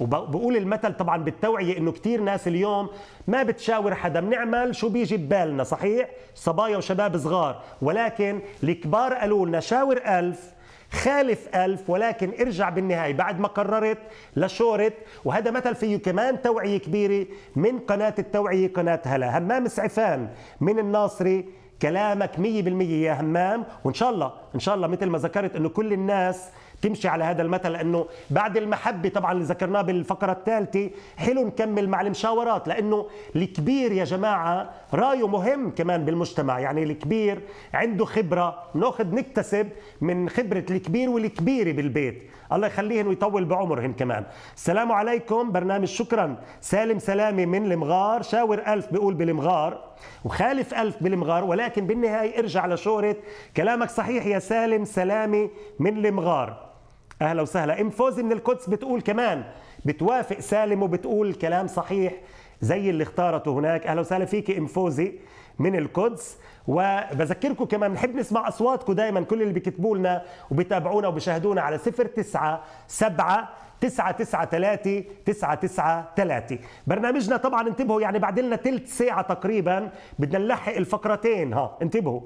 وبقول المثل طبعا بالتوعيه انه كثير ناس اليوم ما بتشاور حدا بنعمل شو بيجي ببالنا صحيح صبايا وشباب صغار ولكن الكبار قالوا لنا شاور ألف خالف ألف ولكن ارجع بالنهاية بعد ما قررت لشورت وهذا مثل فيه كمان توعية كبيرة من قناة التوعية قناة هلا همام سعفان من الناصري كلامك 100% يا همام وان شاء الله ان شاء الله مثل ما ذكرت انه كل الناس تمشي على هذا المثل لانه بعد المحبه طبعا اللي ذكرناه بالفقره الثالثه حلو نكمل مع المشاورات لانه الكبير يا جماعه رايه مهم كمان بالمجتمع يعني الكبير عنده خبره ناخذ نكتسب من خبره الكبير والكبيره بالبيت الله يخليهن ويطول بعمرهن كمان السلام عليكم برنامج شكرا سالم سلامي من المغار شاور ألف بيقول بالمغار وخالف ألف بالمغار ولكن بالنهاية ارجع لشهرة كلامك صحيح يا سالم سلامي من المغار أهلا وسهلا أم فوزي من القدس بتقول كمان بتوافق سالم وبتقول كلام صحيح زي اللي اختارته هناك أهلا وسهلا فيك أم فوزي من القدس وبذكركم كمان بنحب نسمع أصواتكم دايما كل اللي بيكتبوا لنا وبيتابعونا وبيشاهدونا على 9 7 993 993 برنامجنا طبعا انتبهوا يعني بعد لنا ثلث ساعة تقريبا بدنا نلحق الفقرتين ها انتبهوا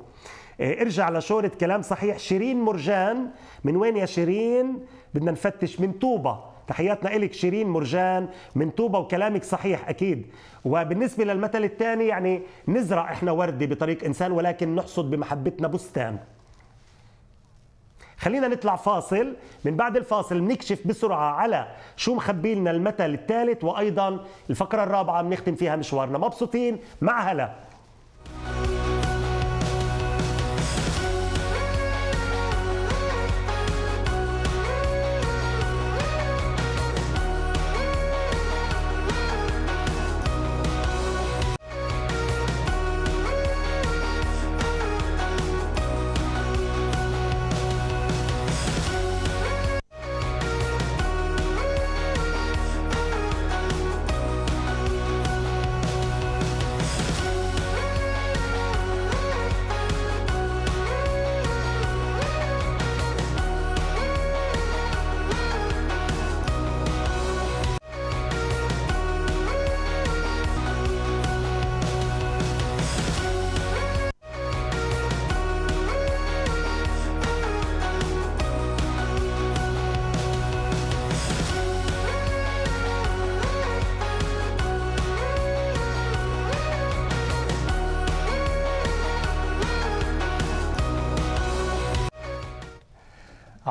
إيه، ارجع لشورة كلام صحيح شيرين مرجان من وين يا شيرين بدنا نفتش من طوبة تحياتنا إلك شيرين مرجان من طوبة وكلامك صحيح أكيد وبالنسبة للمثل الثاني يعني نزرع إحنا وردة بطريق إنسان ولكن نحصد بمحبتنا بستان خلينا نطلع فاصل من بعد الفاصل بنكشف بسرعة على شو مخبي لنا المثل الثالث وأيضا الفقرة الرابعة بنختم فيها مشوارنا مبسوطين مع هلا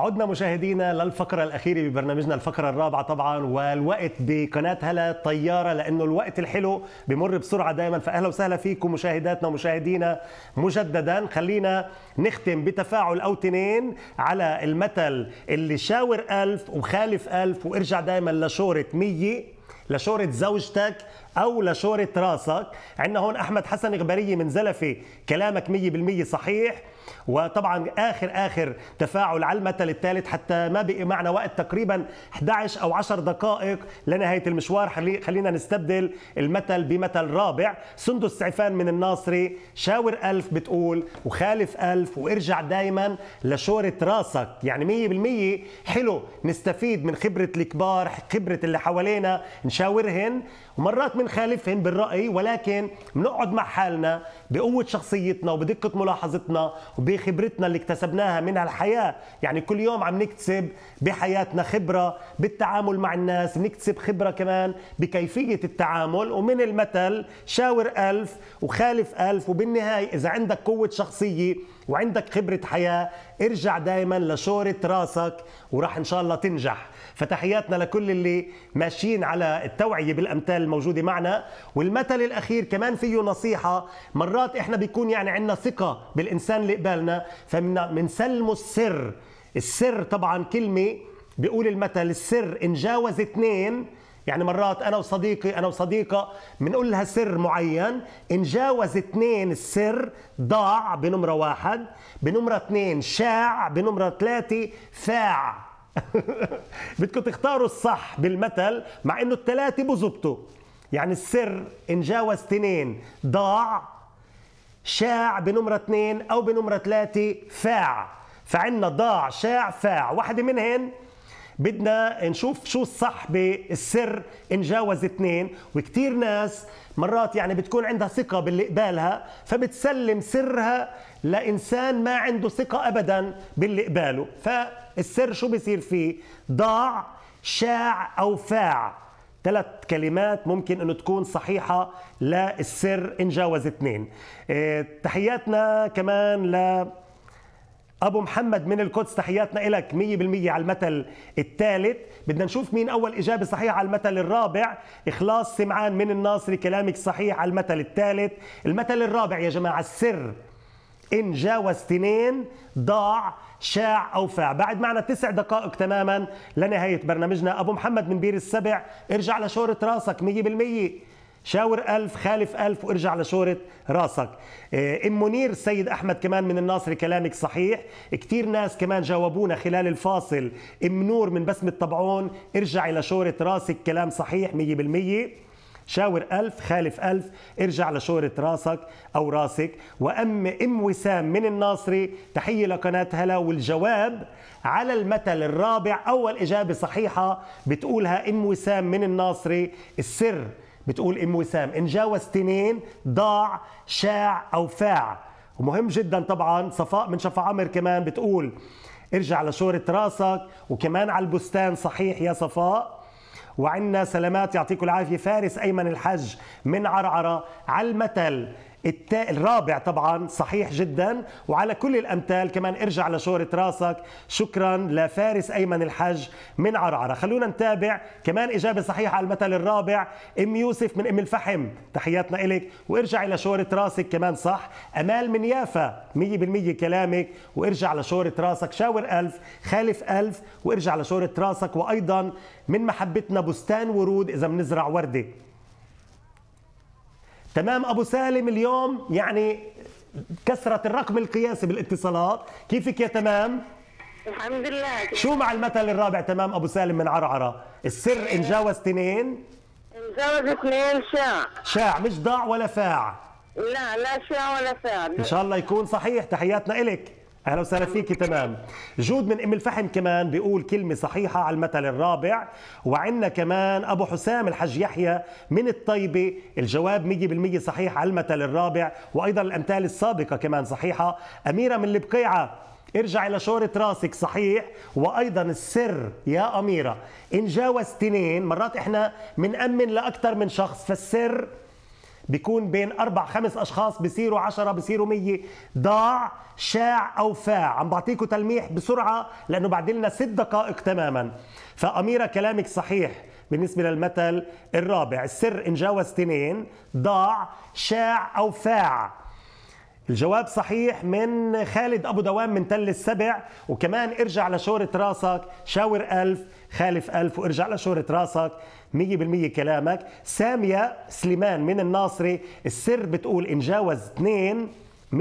عدنا مشاهدينا للفقرة الأخيرة ببرنامجنا الفقرة الرابعة طبعا والوقت بقناة هلا طيارة لأنه الوقت الحلو بمر بسرعة دائما فأهلا وسهلا فيكم مشاهداتنا ومشاهدينا مجددا خلينا نختم بتفاعل أو تنين على المثل اللي شاور ألف وخالف ألف وارجع دائما لشورة مية لشورة زوجتك او لشورة راسك عندنا هون احمد حسن غبرية من زلفة كلامك 100% صحيح وطبعا اخر اخر تفاعل على المثل الثالث حتى ما بقي معنا وقت تقريبا 11 او 10 دقائق لنهايه المشوار خلينا نستبدل المثل بمثل رابع سندس سعفان من الناصري شاور ألف بتقول وخالف ألف وارجع دايما لشورة راسك يعني 100% حلو نستفيد من خبرة الكبار خبرة اللي حوالينا نشاورهن ومرات بنخالفهم بالرأي ولكن بنقعد مع حالنا بقوة شخصيتنا وبدقة ملاحظتنا وبخبرتنا اللي اكتسبناها من الحياة يعني كل يوم عم نكتسب بحياتنا خبرة بالتعامل مع الناس بنكتسب خبرة كمان بكيفية التعامل ومن المثل شاور ألف وخالف ألف وبالنهاية إذا عندك قوة شخصية وعندك خبرة حياة ارجع دايما لشورة راسك وراح إن شاء الله تنجح فتحياتنا لكل اللي ماشيين على التوعية بالأمثال الموجودة معنا والمثل الأخير كمان فيه نصيحة مرات مرات احنا بيكون يعني عندنا ثقه بالانسان اللي قبالنا فبنسلمه السر السر طبعا كلمه بيقول المثل السر ان جاوز اثنين يعني مرات انا وصديقي انا وصديقه بنقول لها سر معين ان جاوز اثنين السر ضاع بنمره واحد بنمره اثنين شاع بنمره ثلاثه فاع بدكم تختاروا الصح بالمثل مع انه الثلاثه بزبطوا يعني السر ان جاوز اثنين ضاع شاع بنمرة اثنين أو بنمرة ثلاثة فاع فعندنا ضاع شاع فاع واحدة منهن بدنا نشوف شو الصح بالسر ان جاوز اثنين وكثير ناس مرات يعني بتكون عندها ثقة باللي قبالها فبتسلم سرها لإنسان ما عنده ثقة أبدا باللي قباله فالسر شو بصير فيه ضاع شاع أو فاع ثلاث كلمات ممكن أن تكون صحيحة للسر إن جاوز اثنين آه، تحياتنا كمان ل أبو محمد من القدس تحياتنا لك 100% على المثل الثالث بدنا نشوف مين أول إجابة صحيحة على المثل الرابع إخلاص سمعان من الناصري كلامك صحيح على المثل الثالث المثل الرابع يا جماعة السر إن جاوز اثنين ضاع شاع أو فاع بعد معنا تسع دقائق تماما لنهاية برنامجنا أبو محمد من بير السبع ارجع لشورة راسك مية بالمية شاور ألف خالف ألف وارجع لشورة راسك إيه، ام منير سيد احمد كمان من الناصري كلامك صحيح كثير ناس كمان جاوبونا خلال الفاصل ام نور من بسمه طبعون ارجعي لشورة راسك كلام صحيح 100% شاور ألف خالف ألف ارجع لشورة راسك أو راسك وأم أم وسام من الناصري تحية لقناة هلا والجواب على المثل الرابع أول إجابة صحيحة بتقولها أم وسام من الناصري السر بتقول أم وسام إن جاوز تنين ضاع شاع أو فاع ومهم جدا طبعا صفاء من شفا عمر كمان بتقول ارجع لشورة راسك وكمان على البستان صحيح يا صفاء وعنا سلامات يعطيكم العافيه فارس ايمن الحج من عرعره على المثل التاء الرابع طبعا صحيح جدا وعلى كل الامثال كمان ارجع لشورة راسك شكرا لفارس ايمن الحج من عرعره خلونا نتابع كمان اجابه صحيحه على المثل الرابع ام يوسف من ام الفحم تحياتنا الك وارجع لشورة راسك كمان صح امال من يافا 100% كلامك وارجع لشورة راسك شاور ألف خالف ألف وارجع لشورة راسك وايضا من محبتنا بستان ورود إذا بنزرع وردة تمام أبو سالم اليوم يعني كسرت الرقم القياسي بالاتصالات كيفك يا تمام؟ الحمد لله شو مع المثل الرابع تمام أبو سالم من عرعرة السر إن جاوز اثنين إن جاوز اثنين شاع شاع مش ضاع ولا فاع لا لا شاع ولا فاع إن شاء الله يكون صحيح تحياتنا إلك اهلا وسهلا فيكي تمام جود من ام الفحم كمان بيقول كلمه صحيحه على المثل الرابع وعندنا كمان ابو حسام الحج يحيى من الطيبه الجواب 100% صحيح على المثل الرابع وايضا الامثال السابقه كمان صحيحه اميره من البقيعه ارجع الى شورة راسك صحيح وايضا السر يا اميره ان جاوز تنين مرات احنا بنامن لاكثر من شخص فالسر بيكون بين اربع خمس اشخاص بصيروا 10 بصيروا 100 ضاع شاع او فاع عم بعطيكم تلميح بسرعه لانه بعد لنا ست دقائق تماما فاميره كلامك صحيح بالنسبة للمثل الرابع السر إن جاوز تنين ضاع شاع أو فاع الجواب صحيح من خالد أبو دوام من تل السبع وكمان ارجع لشورة راسك شاور ألف خالف ألف وارجع لشهرة راسك 100% كلامك سامية سليمان من الناصري السر بتقول إن جاوز اثنين 100%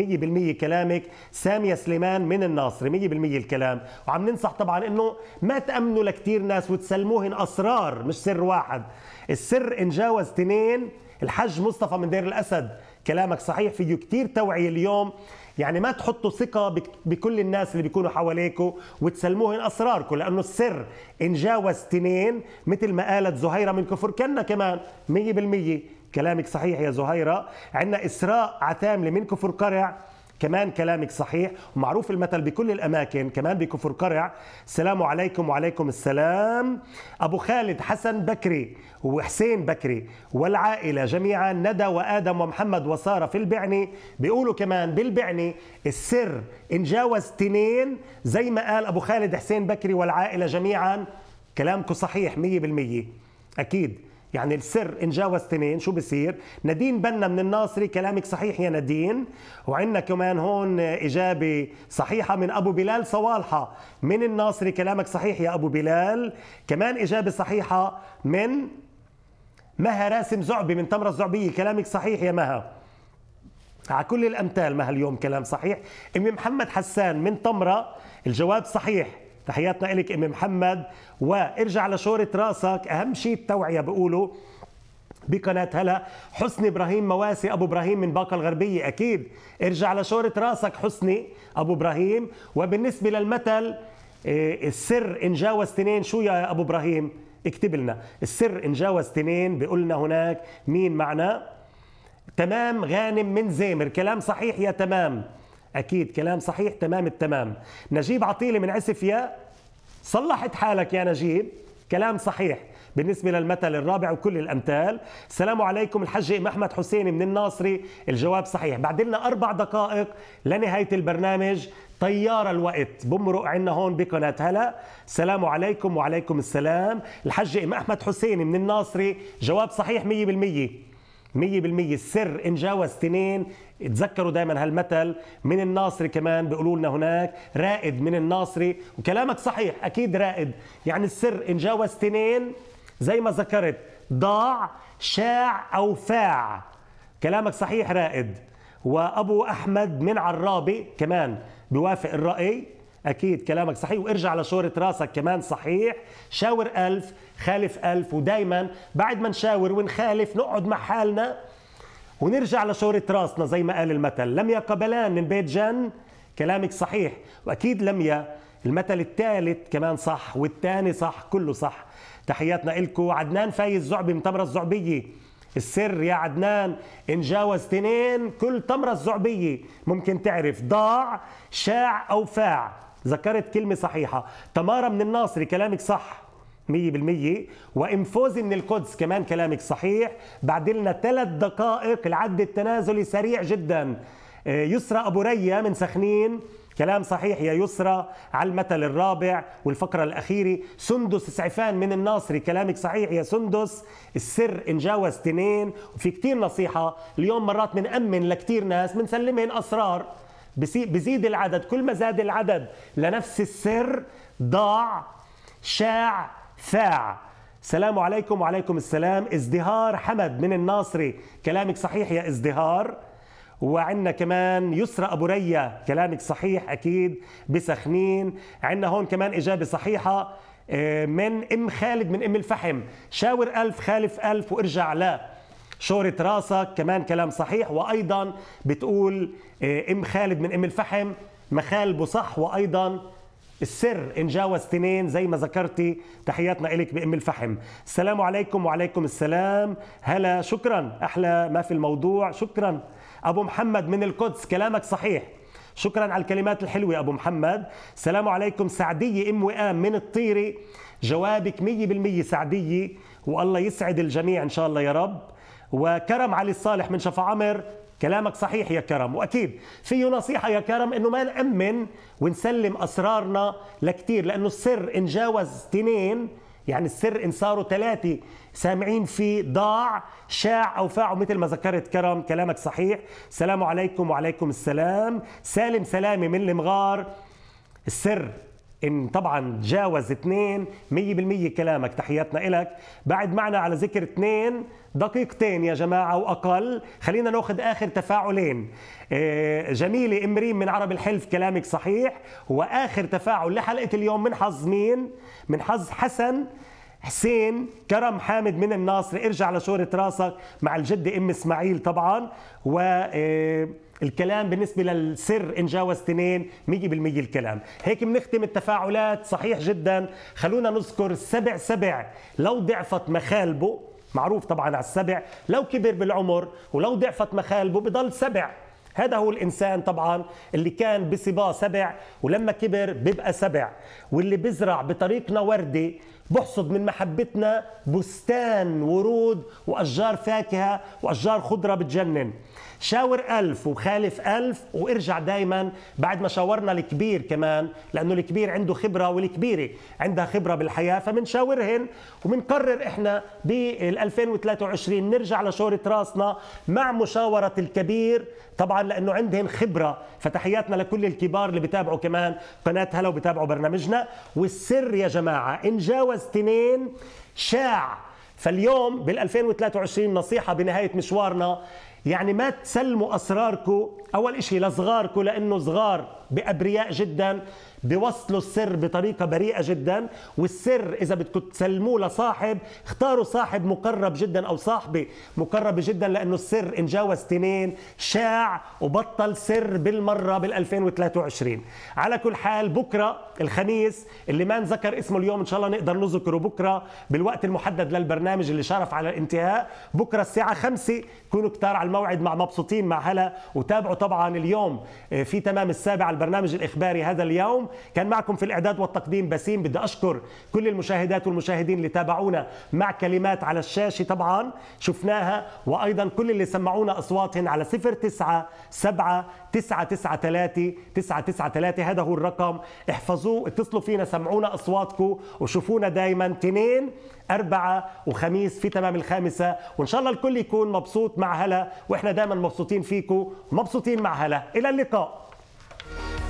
كلامك سامية سليمان من الناصري 100% الكلام وعم ننصح طبعا انه ما تأمنوا لكتير ناس وتسلموهن أسرار مش سر واحد السر إن جاوز اثنين الحج مصطفى من دير الأسد كلامك صحيح فيه كتير توعية اليوم يعني ما تحطوا ثقة بكل الناس اللي بيكونوا حواليكوا وتسلموهن أسراركم لأنه السر إن جاوز تنين مثل ما قالت زهيرة من كفر كنا كمان مية بالمية كلامك صحيح يا زهيرة عندنا إسراء عتاملة من كفر قرع كمان كلامك صحيح ومعروف المثل بكل الأماكن كمان بكفر قرع السلام عليكم وعليكم السلام أبو خالد حسن بكري وحسين بكري والعائلة جميعا ندى وآدم ومحمد وسارة في البعني بيقولوا كمان بالبعني السر إن جاوز تنين زي ما قال أبو خالد حسين بكري والعائلة جميعا كلامكم صحيح 100% أكيد يعني السر ان جاوز اثنين شو بصير نادين بنا من الناصري كلامك صحيح يا نادين وعندنا كمان هون اجابه صحيحه من ابو بلال صوالحه من الناصري كلامك صحيح يا ابو بلال كمان اجابه صحيحه من مها راسم زعبي من تمره الزعبيه كلامك صحيح يا مها على كل الامثال مها اليوم كلام صحيح ام محمد حسان من تمره الجواب صحيح تحياتنا لك ام محمد وارجع لشورة راسك اهم شيء التوعية بقولوا بقناة هلا حسني إبراهيم مواسي أبو إبراهيم من باقة الغربية أكيد ارجع لشورة راسك حسني أبو إبراهيم وبالنسبة للمثل إيه، السر إن جاوز تنين شو يا أبو إبراهيم اكتب لنا السر إن جاوز تنين لنا هناك مين معنا تمام غانم من زامر كلام صحيح يا تمام اكيد كلام صحيح تمام التمام نجيب عطيله من عسفيا صلحت حالك يا نجيب كلام صحيح بالنسبة للمثل الرابع وكل الأمثال السلام عليكم الحج إم أحمد حسين من الناصري الجواب صحيح بعد لنا أربع دقائق لنهاية البرنامج طيار الوقت بمرق عنا هون بقناة هلا السلام عليكم وعليكم السلام الحج إم أحمد حسين من الناصري جواب صحيح مية 100% السر إن جاوز تنين تذكروا دايما هالمثل من الناصري كمان بيقولوا لنا هناك رائد من الناصري وكلامك صحيح اكيد رائد يعني السر ان جاوز تنين زي ما ذكرت ضاع شاع او فاع كلامك صحيح رائد وابو احمد من عرابي كمان بوافق الراي اكيد كلامك صحيح وارجع لشورة راسك كمان صحيح شاور ألف خالف ألف ودايما بعد ما نشاور ونخالف نقعد مع حالنا ونرجع لشورة راسنا زي ما قال المثل لم يقبلان من بيت جان كلامك صحيح وأكيد لميا المثل الثالث كمان صح والثاني صح كله صح تحياتنا إلكو عدنان فايز زعبي من تمرة الزعبية السر يا عدنان إن جاوز تنين كل تمرة الزعبية ممكن تعرف ضاع شاع أو فاع ذكرت كلمة صحيحة تمارة من الناصري كلامك صح 100% وان فوز من القدس كمان كلامك صحيح بعد لنا ثلاث دقائق العد التنازلي سريع جدا آه، يسرى ابو ريا من سخنين كلام صحيح يا يسرى على المثل الرابع والفقرة الأخيرة سندس سعفان من الناصري كلامك صحيح يا سندس السر انجاوز تنين وفي كتير نصيحة اليوم مرات بنأمن لكتير ناس بنسلمهم أسرار بزيد العدد كل ما زاد العدد لنفس السر ضاع شاع فاع سلام عليكم وعليكم السلام ازدهار حمد من الناصري كلامك صحيح يا ازدهار وعندنا كمان يسرى ابو ريا كلامك صحيح اكيد بسخنين عندنا هون كمان اجابه صحيحه آه، من ام خالد من ام الفحم شاور ألف خالف ألف وارجع لا شورة راسك كمان كلام صحيح وايضا بتقول آه، ام خالد من ام الفحم مخالبه صح وايضا السر إن جاوز تنين زي ما ذكرتي تحياتنا إلك بأم الفحم السلام عليكم وعليكم السلام هلا شكرا أحلى ما في الموضوع شكرا أبو محمد من القدس كلامك صحيح شكرا على الكلمات الحلوة أبو محمد السلام عليكم سعدية أم وئام من الطيري جوابك مية بالمية سعدية والله يسعد الجميع إن شاء الله يا رب وكرم علي الصالح من شفا عمر كلامك صحيح يا كرم واكيد فيه نصيحه يا كرم انه ما نامن ونسلم اسرارنا لكثير لانه السر ان جاوز اثنين يعني السر ان صاروا ثلاثه سامعين فيه ضاع شاع او فاع مثل ما ذكرت كرم كلامك صحيح السلام عليكم وعليكم السلام سالم سلامه من المغار السر ان طبعا جاوز اثنين 100% كلامك تحياتنا لك بعد معنا على ذكر اثنين دقيقتين يا جماعة وأقل خلينا ناخذ آخر تفاعلين آه، جميلة إمرين من عرب الحلف كلامك صحيح وآخر تفاعل لحلقة اليوم من حظ مين؟ من حظ حسن حسين كرم حامد من الناصر ارجع لشورة راسك مع الجدة أم إسماعيل طبعا و آه، الكلام بالنسبة للسر إن جاوز تنين 100% الكلام هيك بنختم التفاعلات صحيح جدا خلونا نذكر سبع سبع لو ضعفت مخالبه معروف طبعا على السبع لو كبر بالعمر ولو ضعفت مخالبه بضل سبع هذا هو الانسان طبعا اللي كان بصباه سبع ولما كبر بيبقى سبع واللي بزرع بطريقنا وردي بحصد من محبتنا بستان ورود وأشجار فاكهة وأشجار خضرة بتجنن شاور ألف وخالف ألف وارجع دايما بعد ما شاورنا الكبير كمان لأنه الكبير عنده خبرة والكبيرة عندها خبرة بالحياة فمنشاورهن ومنقرر إحنا بال 2023 نرجع لشورة راسنا مع مشاورة الكبير طبعا لأنه عندهم خبرة فتحياتنا لكل الكبار اللي بتابعوا كمان قناة هلا وبتابعوا برنامجنا والسر يا جماعة إن جاوز اثنين شاع فاليوم بال 2023 نصيحة بنهاية مشوارنا يعني ما تسلموا أسراركم أول إشي لصغاركم لأنه صغار بأبرياء جداً بيوصلوا السر بطريقه بريئه جدا والسر اذا بدكم تسلموه لصاحب اختاروا صاحب مقرب جدا او صاحبه مقربه جدا لانه السر ان جاوز تنين شاع وبطل سر بالمره بال 2023 على كل حال بكره الخميس اللي ما نذكر اسمه اليوم ان شاء الله نقدر نذكره بكره بالوقت المحدد للبرنامج اللي شرف على الانتهاء بكره الساعه 5 كونوا كتار على الموعد مع مبسوطين مع هلا وتابعوا طبعا اليوم آه، في تمام السابع البرنامج الاخباري هذا اليوم كان معكم في الإعداد والتقديم بسيم بدي أشكر كل المشاهدات والمشاهدين اللي تابعونا مع كلمات على الشاشة طبعا شفناها وأيضا كل اللي سمعونا أصواتهم على 09 993 993 هذا هو الرقم احفظوه اتصلوا فينا سمعونا أصواتكم وشوفونا دايما تنين أربعة وخميس في تمام الخامسة وإن شاء الله الكل يكون مبسوط مع هلا وإحنا دايما مبسوطين فيكم ومبسوطين مع هلا إلى اللقاء